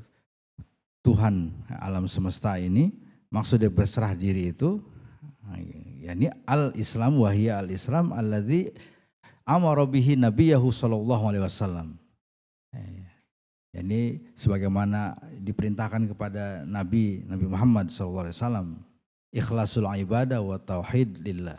Tuhan alam semesta ini. Maksudnya berserah diri itu yakni al-Islam wahia al-Islam alladzi amara bihi nabiyahu sallallahu alaihi wasallam. Eh, yani sebagaimana diperintahkan kepada Nabi Nabi Muhammad sallallahu alaihi wasallam ikhlasul ibadah wa tauhid lillah.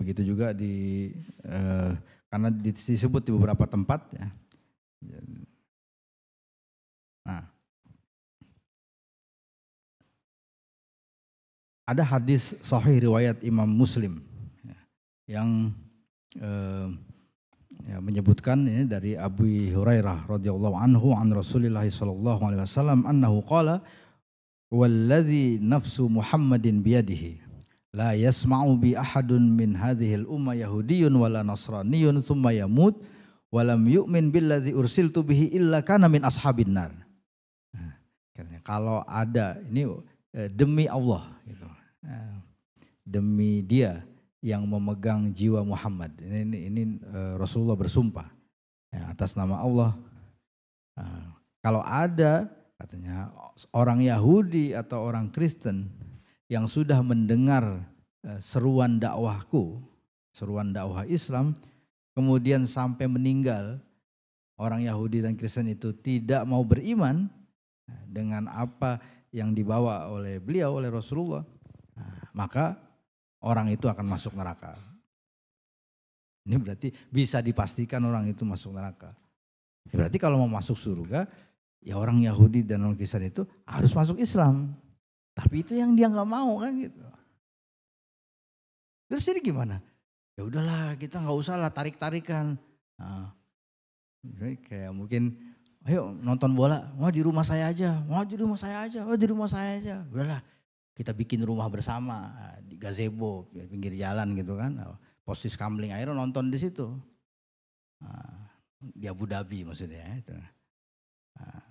begitu juga di eh, karena disebut di beberapa tempat ya. Nah, ada hadis sahih riwayat Imam Muslim ya, yang eh, ya, menyebutkan ini dari Abu Hurairah radhiyallahu anhu an Rasulillah sallallahu alaihi wasallam annahu qala والذي nafsu Muhammadin biyadihi La yasma'u bi ahadun min hadhil umma yahudiyyun wala nasraniyyun thumma yamut walam yu'min billadhi ursiltu bihi illa kana min ashabin nar. Nah, kalau ada ini eh, demi Allah gitu. Eh, demi dia yang memegang jiwa Muhammad. Ini, ini, ini eh, Rasulullah bersumpah ya, atas nama Allah. Nah, kalau ada katanya orang Yahudi atau orang Kristen yang sudah mendengar eh, seruan dakwahku, seruan dakwah Islam, kemudian sampai meninggal, orang Yahudi dan Kristen itu tidak mau beriman eh, dengan apa yang dibawa oleh beliau, oleh Rasulullah, eh, maka orang itu akan masuk neraka. Ini berarti bisa dipastikan orang itu masuk neraka. Ya berarti kalau mau masuk surga, ya orang Yahudi dan orang Kristen itu harus masuk Islam. Tapi itu yang dia nggak mau kan gitu. Terus jadi gimana? Ya udahlah kita nggak usah lah tarik-tarikan. Nah, kayak mungkin ayo nonton bola, wah di rumah saya aja, wah di rumah saya aja, wah di rumah saya aja. Udahlah kita bikin rumah bersama eh, di gazebo pinggir jalan gitu kan. Nah, posis kamling akhirnya nonton di situ. Nah, di Abu Dhabi maksudnya. Ya, itu. Nah,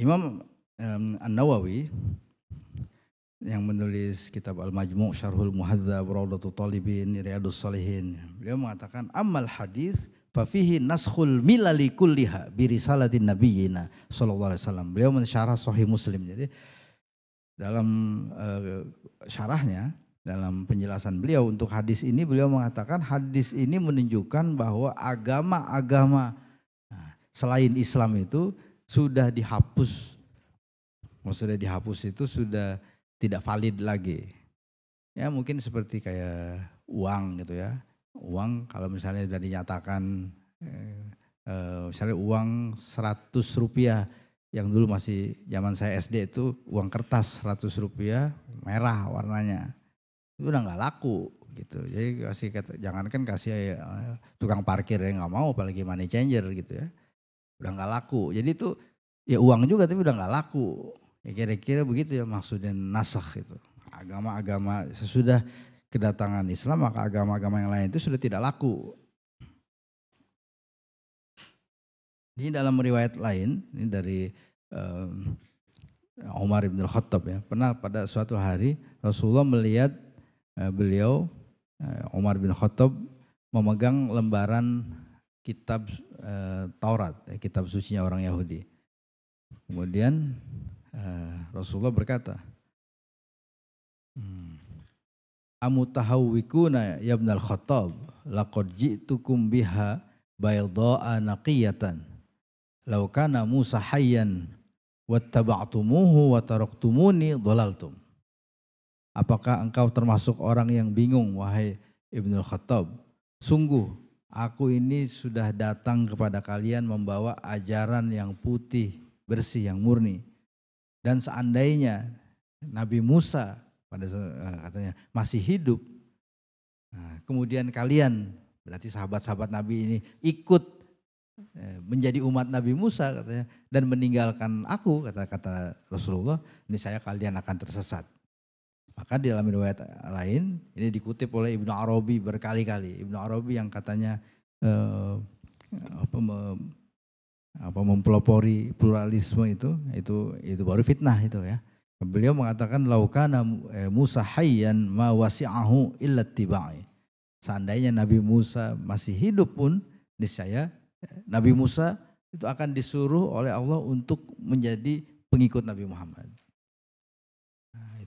Imam um, An-Nawawi yang menulis kitab Al-Majmu' Syarhul Muhadzab Raudatul Talibin Riyadus Salihin beliau mengatakan amal hadis fafihi naskhul milali kulliha birisalatin salatin nabiyina sallallahu alaihi wasallam beliau mensyarah sahih Muslim jadi dalam uh, syarahnya dalam penjelasan beliau untuk hadis ini beliau mengatakan hadis ini menunjukkan bahwa agama-agama nah, selain Islam itu sudah dihapus. Maksudnya dihapus itu sudah tidak valid lagi. Ya mungkin seperti kayak uang gitu ya. Uang kalau misalnya sudah dinyatakan eh, eh misalnya uang 100 rupiah yang dulu masih zaman saya SD itu uang kertas 100 rupiah merah warnanya itu udah nggak laku gitu jadi kasih jangankan kasih ya, tukang parkir yang nggak mau apalagi money changer gitu ya udah nggak laku jadi itu ya uang juga tapi udah nggak laku ya kira-kira begitu ya maksudnya nasah itu agama-agama sesudah kedatangan Islam maka agama-agama yang lain itu sudah tidak laku ini dalam riwayat lain ini dari um, eh, Umar bin Khattab ya pernah pada suatu hari Rasulullah melihat uh, beliau uh, eh, Umar bin Khattab memegang lembaran kitab uh, Taurat, ya, kitab nya orang Yahudi. Kemudian uh, Rasulullah berkata, hmm, Amutahawwikuna ya al khattab, laqad ji'tukum biha bayda'a naqiyatan. Law kana Musa hayyan wattaba'tumuhu wa taraktumuni dhalaltum. Apakah engkau termasuk orang yang bingung wahai Ibnu Khattab? Sungguh Aku ini sudah datang kepada kalian membawa ajaran yang putih, bersih, yang murni. Dan seandainya Nabi Musa pada eh, katanya masih hidup, nah, kemudian kalian berarti sahabat-sahabat Nabi ini ikut eh, menjadi umat Nabi Musa katanya dan meninggalkan aku kata kata Rasulullah ini saya kalian akan tersesat maka di dalam riwayat lain ini dikutip oleh Ibnu Arabi berkali-kali. Ibnu Arabi yang katanya eh, apa, me, apa mempelopori pluralisme itu itu itu baru fitnah itu ya. Beliau mengatakan laukana eh, Musa hayyan ma wasi'ahu illa tibai. Seandainya Nabi Musa masih hidup pun niscaya eh, Nabi Musa itu akan disuruh oleh Allah untuk menjadi pengikut Nabi Muhammad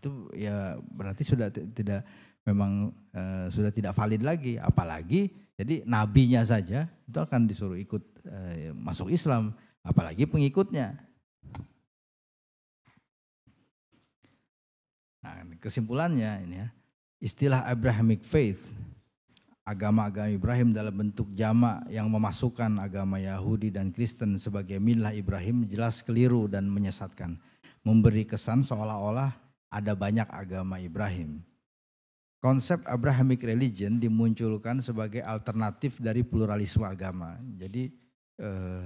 itu ya berarti sudah tidak memang e, sudah tidak valid lagi apalagi jadi nabinya saja itu akan disuruh ikut e, masuk Islam apalagi pengikutnya nah kesimpulannya ini ya istilah Abrahamic faith agama-agama Ibrahim dalam bentuk jamaah yang memasukkan agama Yahudi dan Kristen sebagai milah Ibrahim jelas keliru dan menyesatkan memberi kesan seolah-olah ada banyak agama Ibrahim. Konsep Abrahamic religion dimunculkan sebagai alternatif dari pluralisme agama. Jadi eh,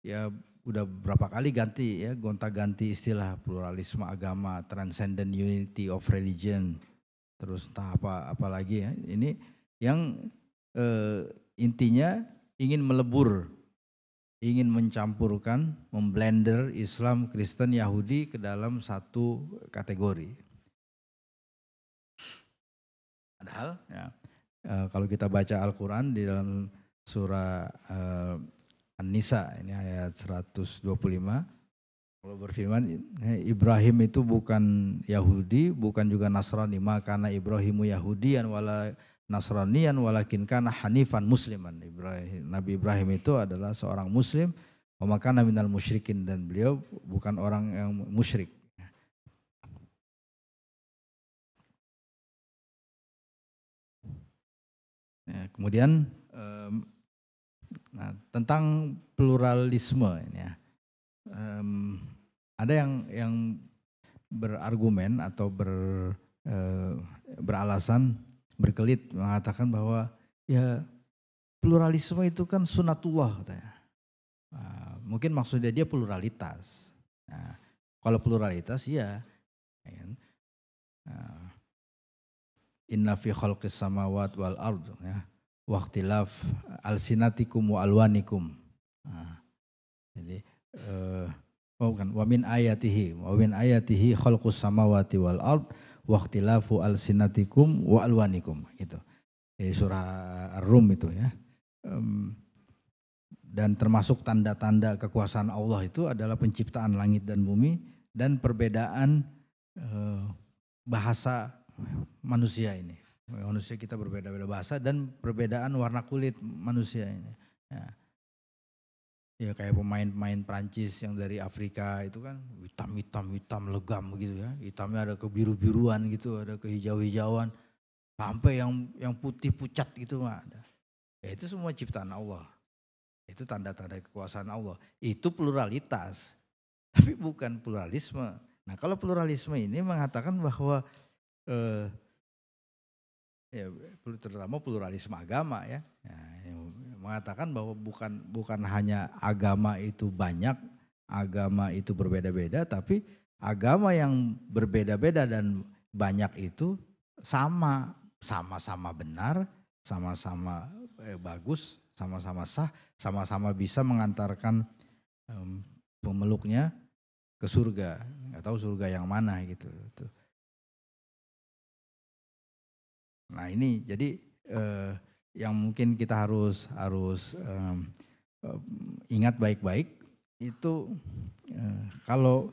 ya udah berapa kali ganti ya gonta-ganti istilah pluralisme agama, transcendent unity of religion, terus entah apa apalagi ya. Ini yang eh, intinya ingin melebur ingin mencampurkan, memblender Islam, Kristen, Yahudi ke dalam satu kategori. Padahal ya, e, kalau kita baca Al-Quran di dalam surah uh, An-Nisa, ini ayat 125, kalau berfirman, Ibrahim itu bukan Yahudi, bukan juga Nasrani, karena Ibrahimu Yahudian wala nasranian walakin kana hanifan musliman. Ibrahim, Nabi Ibrahim itu adalah seorang muslim Maka makana musyrikin dan beliau bukan orang yang musyrik. Ya, kemudian nah, tentang pluralisme ini ya. Um, ada yang yang berargumen atau ber, uh, beralasan berkelit mengatakan bahwa ya pluralisme itu kan sunatullah katanya. Ah, mungkin maksudnya dia pluralitas. Nah, kalau pluralitas iya, ya. Nah, Inna fi khalqis samawat wal ard ya. Waktilaf alsinatikum wa alwanikum. Nah, jadi eh, oh bukan wa min ayatihi wa min ayatihi khalqus samawati wal ard waktilafu sinatikum wa alwanikum itu Jadi surah Ar-Rum itu ya dan termasuk tanda-tanda kekuasaan Allah itu adalah penciptaan langit dan bumi dan perbedaan eh, bahasa manusia ini manusia kita berbeda-beda bahasa dan perbedaan warna kulit manusia ini ya. Ya kayak pemain-pemain Prancis yang dari Afrika itu kan hitam-hitam-hitam legam gitu ya. Hitamnya ada kebiru-biruan gitu, ada kehijau-hijauan. Sampai yang yang putih pucat gitu mah ada. Ya itu semua ciptaan Allah. Itu tanda-tanda kekuasaan Allah. Itu pluralitas. Tapi bukan pluralisme. Nah kalau pluralisme ini mengatakan bahwa eh, ya, terutama pluralisme agama ya. Nah, mengatakan bahwa bukan bukan hanya agama itu banyak, agama itu berbeda-beda, tapi agama yang berbeda-beda dan banyak itu sama, sama-sama benar, sama-sama eh, bagus, sama-sama sah, sama-sama bisa mengantarkan um, pemeluknya ke surga. atau surga yang mana gitu. Nah ini jadi eh, yang mungkin kita harus harus um, ingat baik-baik itu uh, kalau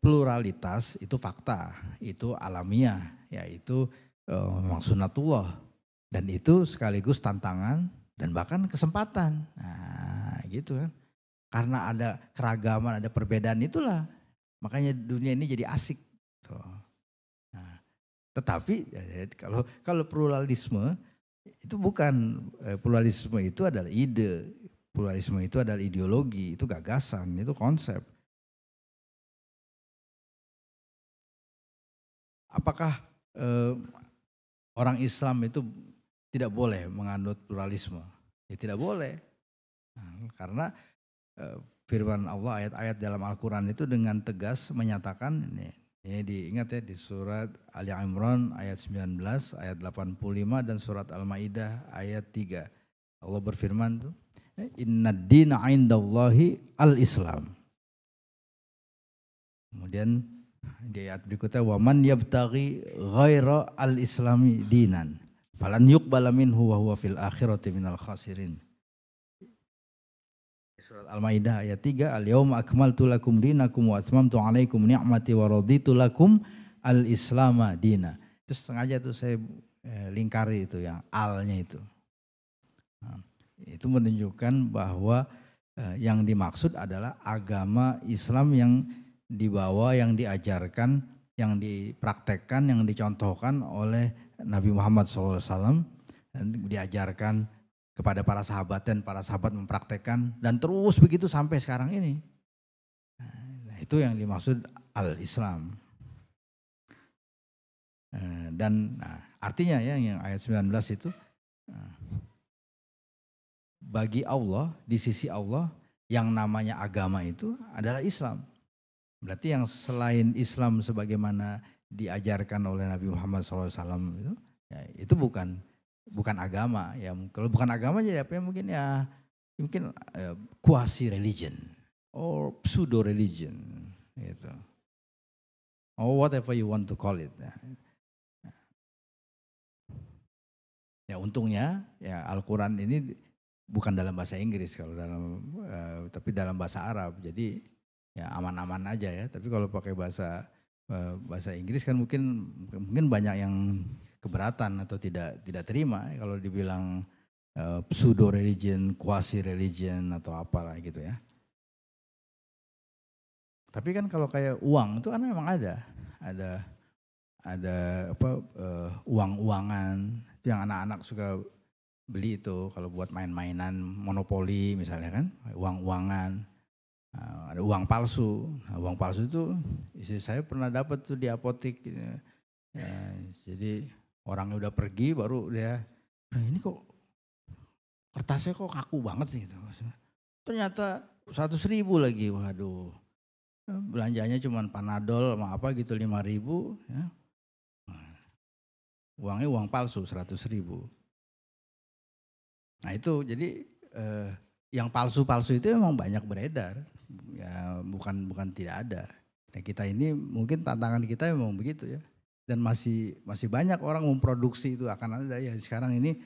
pluralitas itu fakta, itu alamiah, yaitu uh, memang sunatullah dan itu sekaligus tantangan dan bahkan kesempatan. Nah, gitu kan. Karena ada keragaman, ada perbedaan itulah. Makanya dunia ini jadi asik. Tuh. Nah, tetapi ya, ya, kalau kalau pluralisme itu bukan eh, pluralisme itu adalah ide pluralisme itu adalah ideologi itu gagasan itu konsep apakah eh, orang Islam itu tidak boleh menganut pluralisme ya tidak boleh nah, karena eh, firman Allah ayat-ayat dalam Al-Quran itu dengan tegas menyatakan ini ini diingat ya di surat Ali Imran ayat 19, ayat 85 dan surat Al-Maidah ayat 3. Allah berfirman tuh, "Inna dina indallahi al-Islam." Kemudian di ayat berikutnya, "Wa man yabtaghi ghaira al-islami dinan, falan yuqbala minhu wa huwa fil akhirati minal khasirin." Surat Al-Maidah ayat 3, "Al-yauma akmaltu lakum dinakum wa atmamtu alaikum ni'mati wa raditu lakum al-islama dina." Terus sengaja tuh saya eh, lingkari itu yang alnya itu. Nah, itu menunjukkan bahwa eh, yang dimaksud adalah agama Islam yang dibawa, yang diajarkan, yang dipraktekkan, yang dicontohkan oleh Nabi Muhammad SAW, dan diajarkan kepada para sahabat dan para sahabat mempraktekkan dan terus begitu sampai sekarang ini. Nah, itu yang dimaksud al-Islam. Eh, dan nah, artinya ya yang ayat 19 itu eh, bagi Allah di sisi Allah yang namanya agama itu adalah Islam. Berarti yang selain Islam sebagaimana diajarkan oleh Nabi Muhammad SAW itu, ya, itu bukan bukan agama ya kalau bukan agama jadi apa ya mungkin ya, ya mungkin uh, religion or pseudo religion gitu or whatever you want to call it ya. ya untungnya ya Al-Quran ini bukan dalam bahasa Inggris kalau dalam uh, tapi dalam bahasa Arab jadi ya aman-aman aja ya tapi kalau pakai bahasa uh, bahasa Inggris kan mungkin mungkin banyak yang keberatan atau tidak tidak terima ya, kalau dibilang uh, eh, pseudo religion, quasi religion atau apalah gitu ya. Tapi kan kalau kayak uang itu kan memang ada, ada ada apa uh, uang-uangan itu yang anak-anak suka beli itu kalau buat main-mainan monopoli misalnya kan, uang-uangan. Uh, ada uang palsu. Nah, uang palsu itu istri saya pernah dapat tuh di apotik. Gitu ya. Ya, jadi orangnya udah pergi baru dia nah ini kok kertasnya kok kaku banget sih gitu. ternyata satu ribu lagi waduh belanjanya cuma panadol sama apa gitu lima ribu ya. uangnya uang palsu seratus ribu nah itu jadi eh, yang palsu-palsu itu memang banyak beredar ya bukan bukan tidak ada nah kita ini mungkin tantangan kita memang begitu ya dan masih masih banyak orang memproduksi itu akan ada ya sekarang ini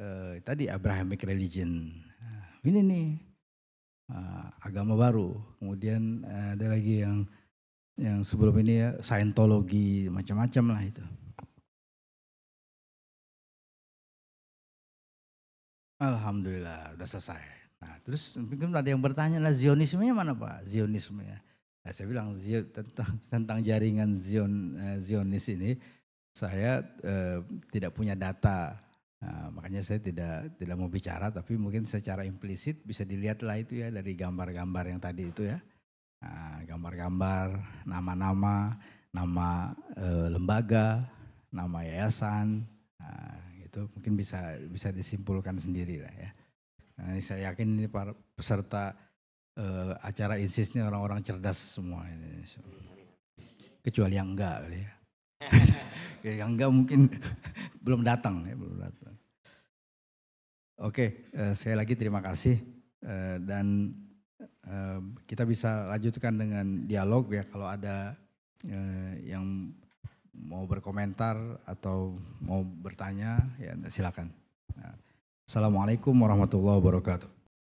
eh, tadi Abrahamic religion nah, ini nih eh, agama baru kemudian eh, ada lagi yang yang sebelum ini ya Scientology macam-macam lah itu. Alhamdulillah udah selesai. Nah terus mungkin ada yang bertanya lah Zionismenya mana Pak? Zionismenya. Nah, saya bilang tentang tentang jaringan Zion, eh, Zionis ini saya eh, tidak punya data. Nah, makanya saya tidak tidak mau bicara tapi mungkin secara implisit bisa dilihatlah itu ya dari gambar-gambar yang tadi itu ya. gambar nah, gambar-gambar, nama-nama, nama eh, lembaga, nama yayasan. Nah, itu mungkin bisa bisa disimpulkan sendiri lah ya. Nah, saya yakin ini para peserta uh, acara insisnya orang-orang cerdas semua ini. Kecuali yang enggak kali ya. yang enggak mungkin belum datang ya, belum datang. Oke, uh, sekali lagi terima kasih uh, dan uh, kita bisa lanjutkan dengan dialog ya kalau ada uh, yang mau berkomentar atau mau bertanya ya silakan. Nah, assalamualaikum warahmatullahi wabarakatuh.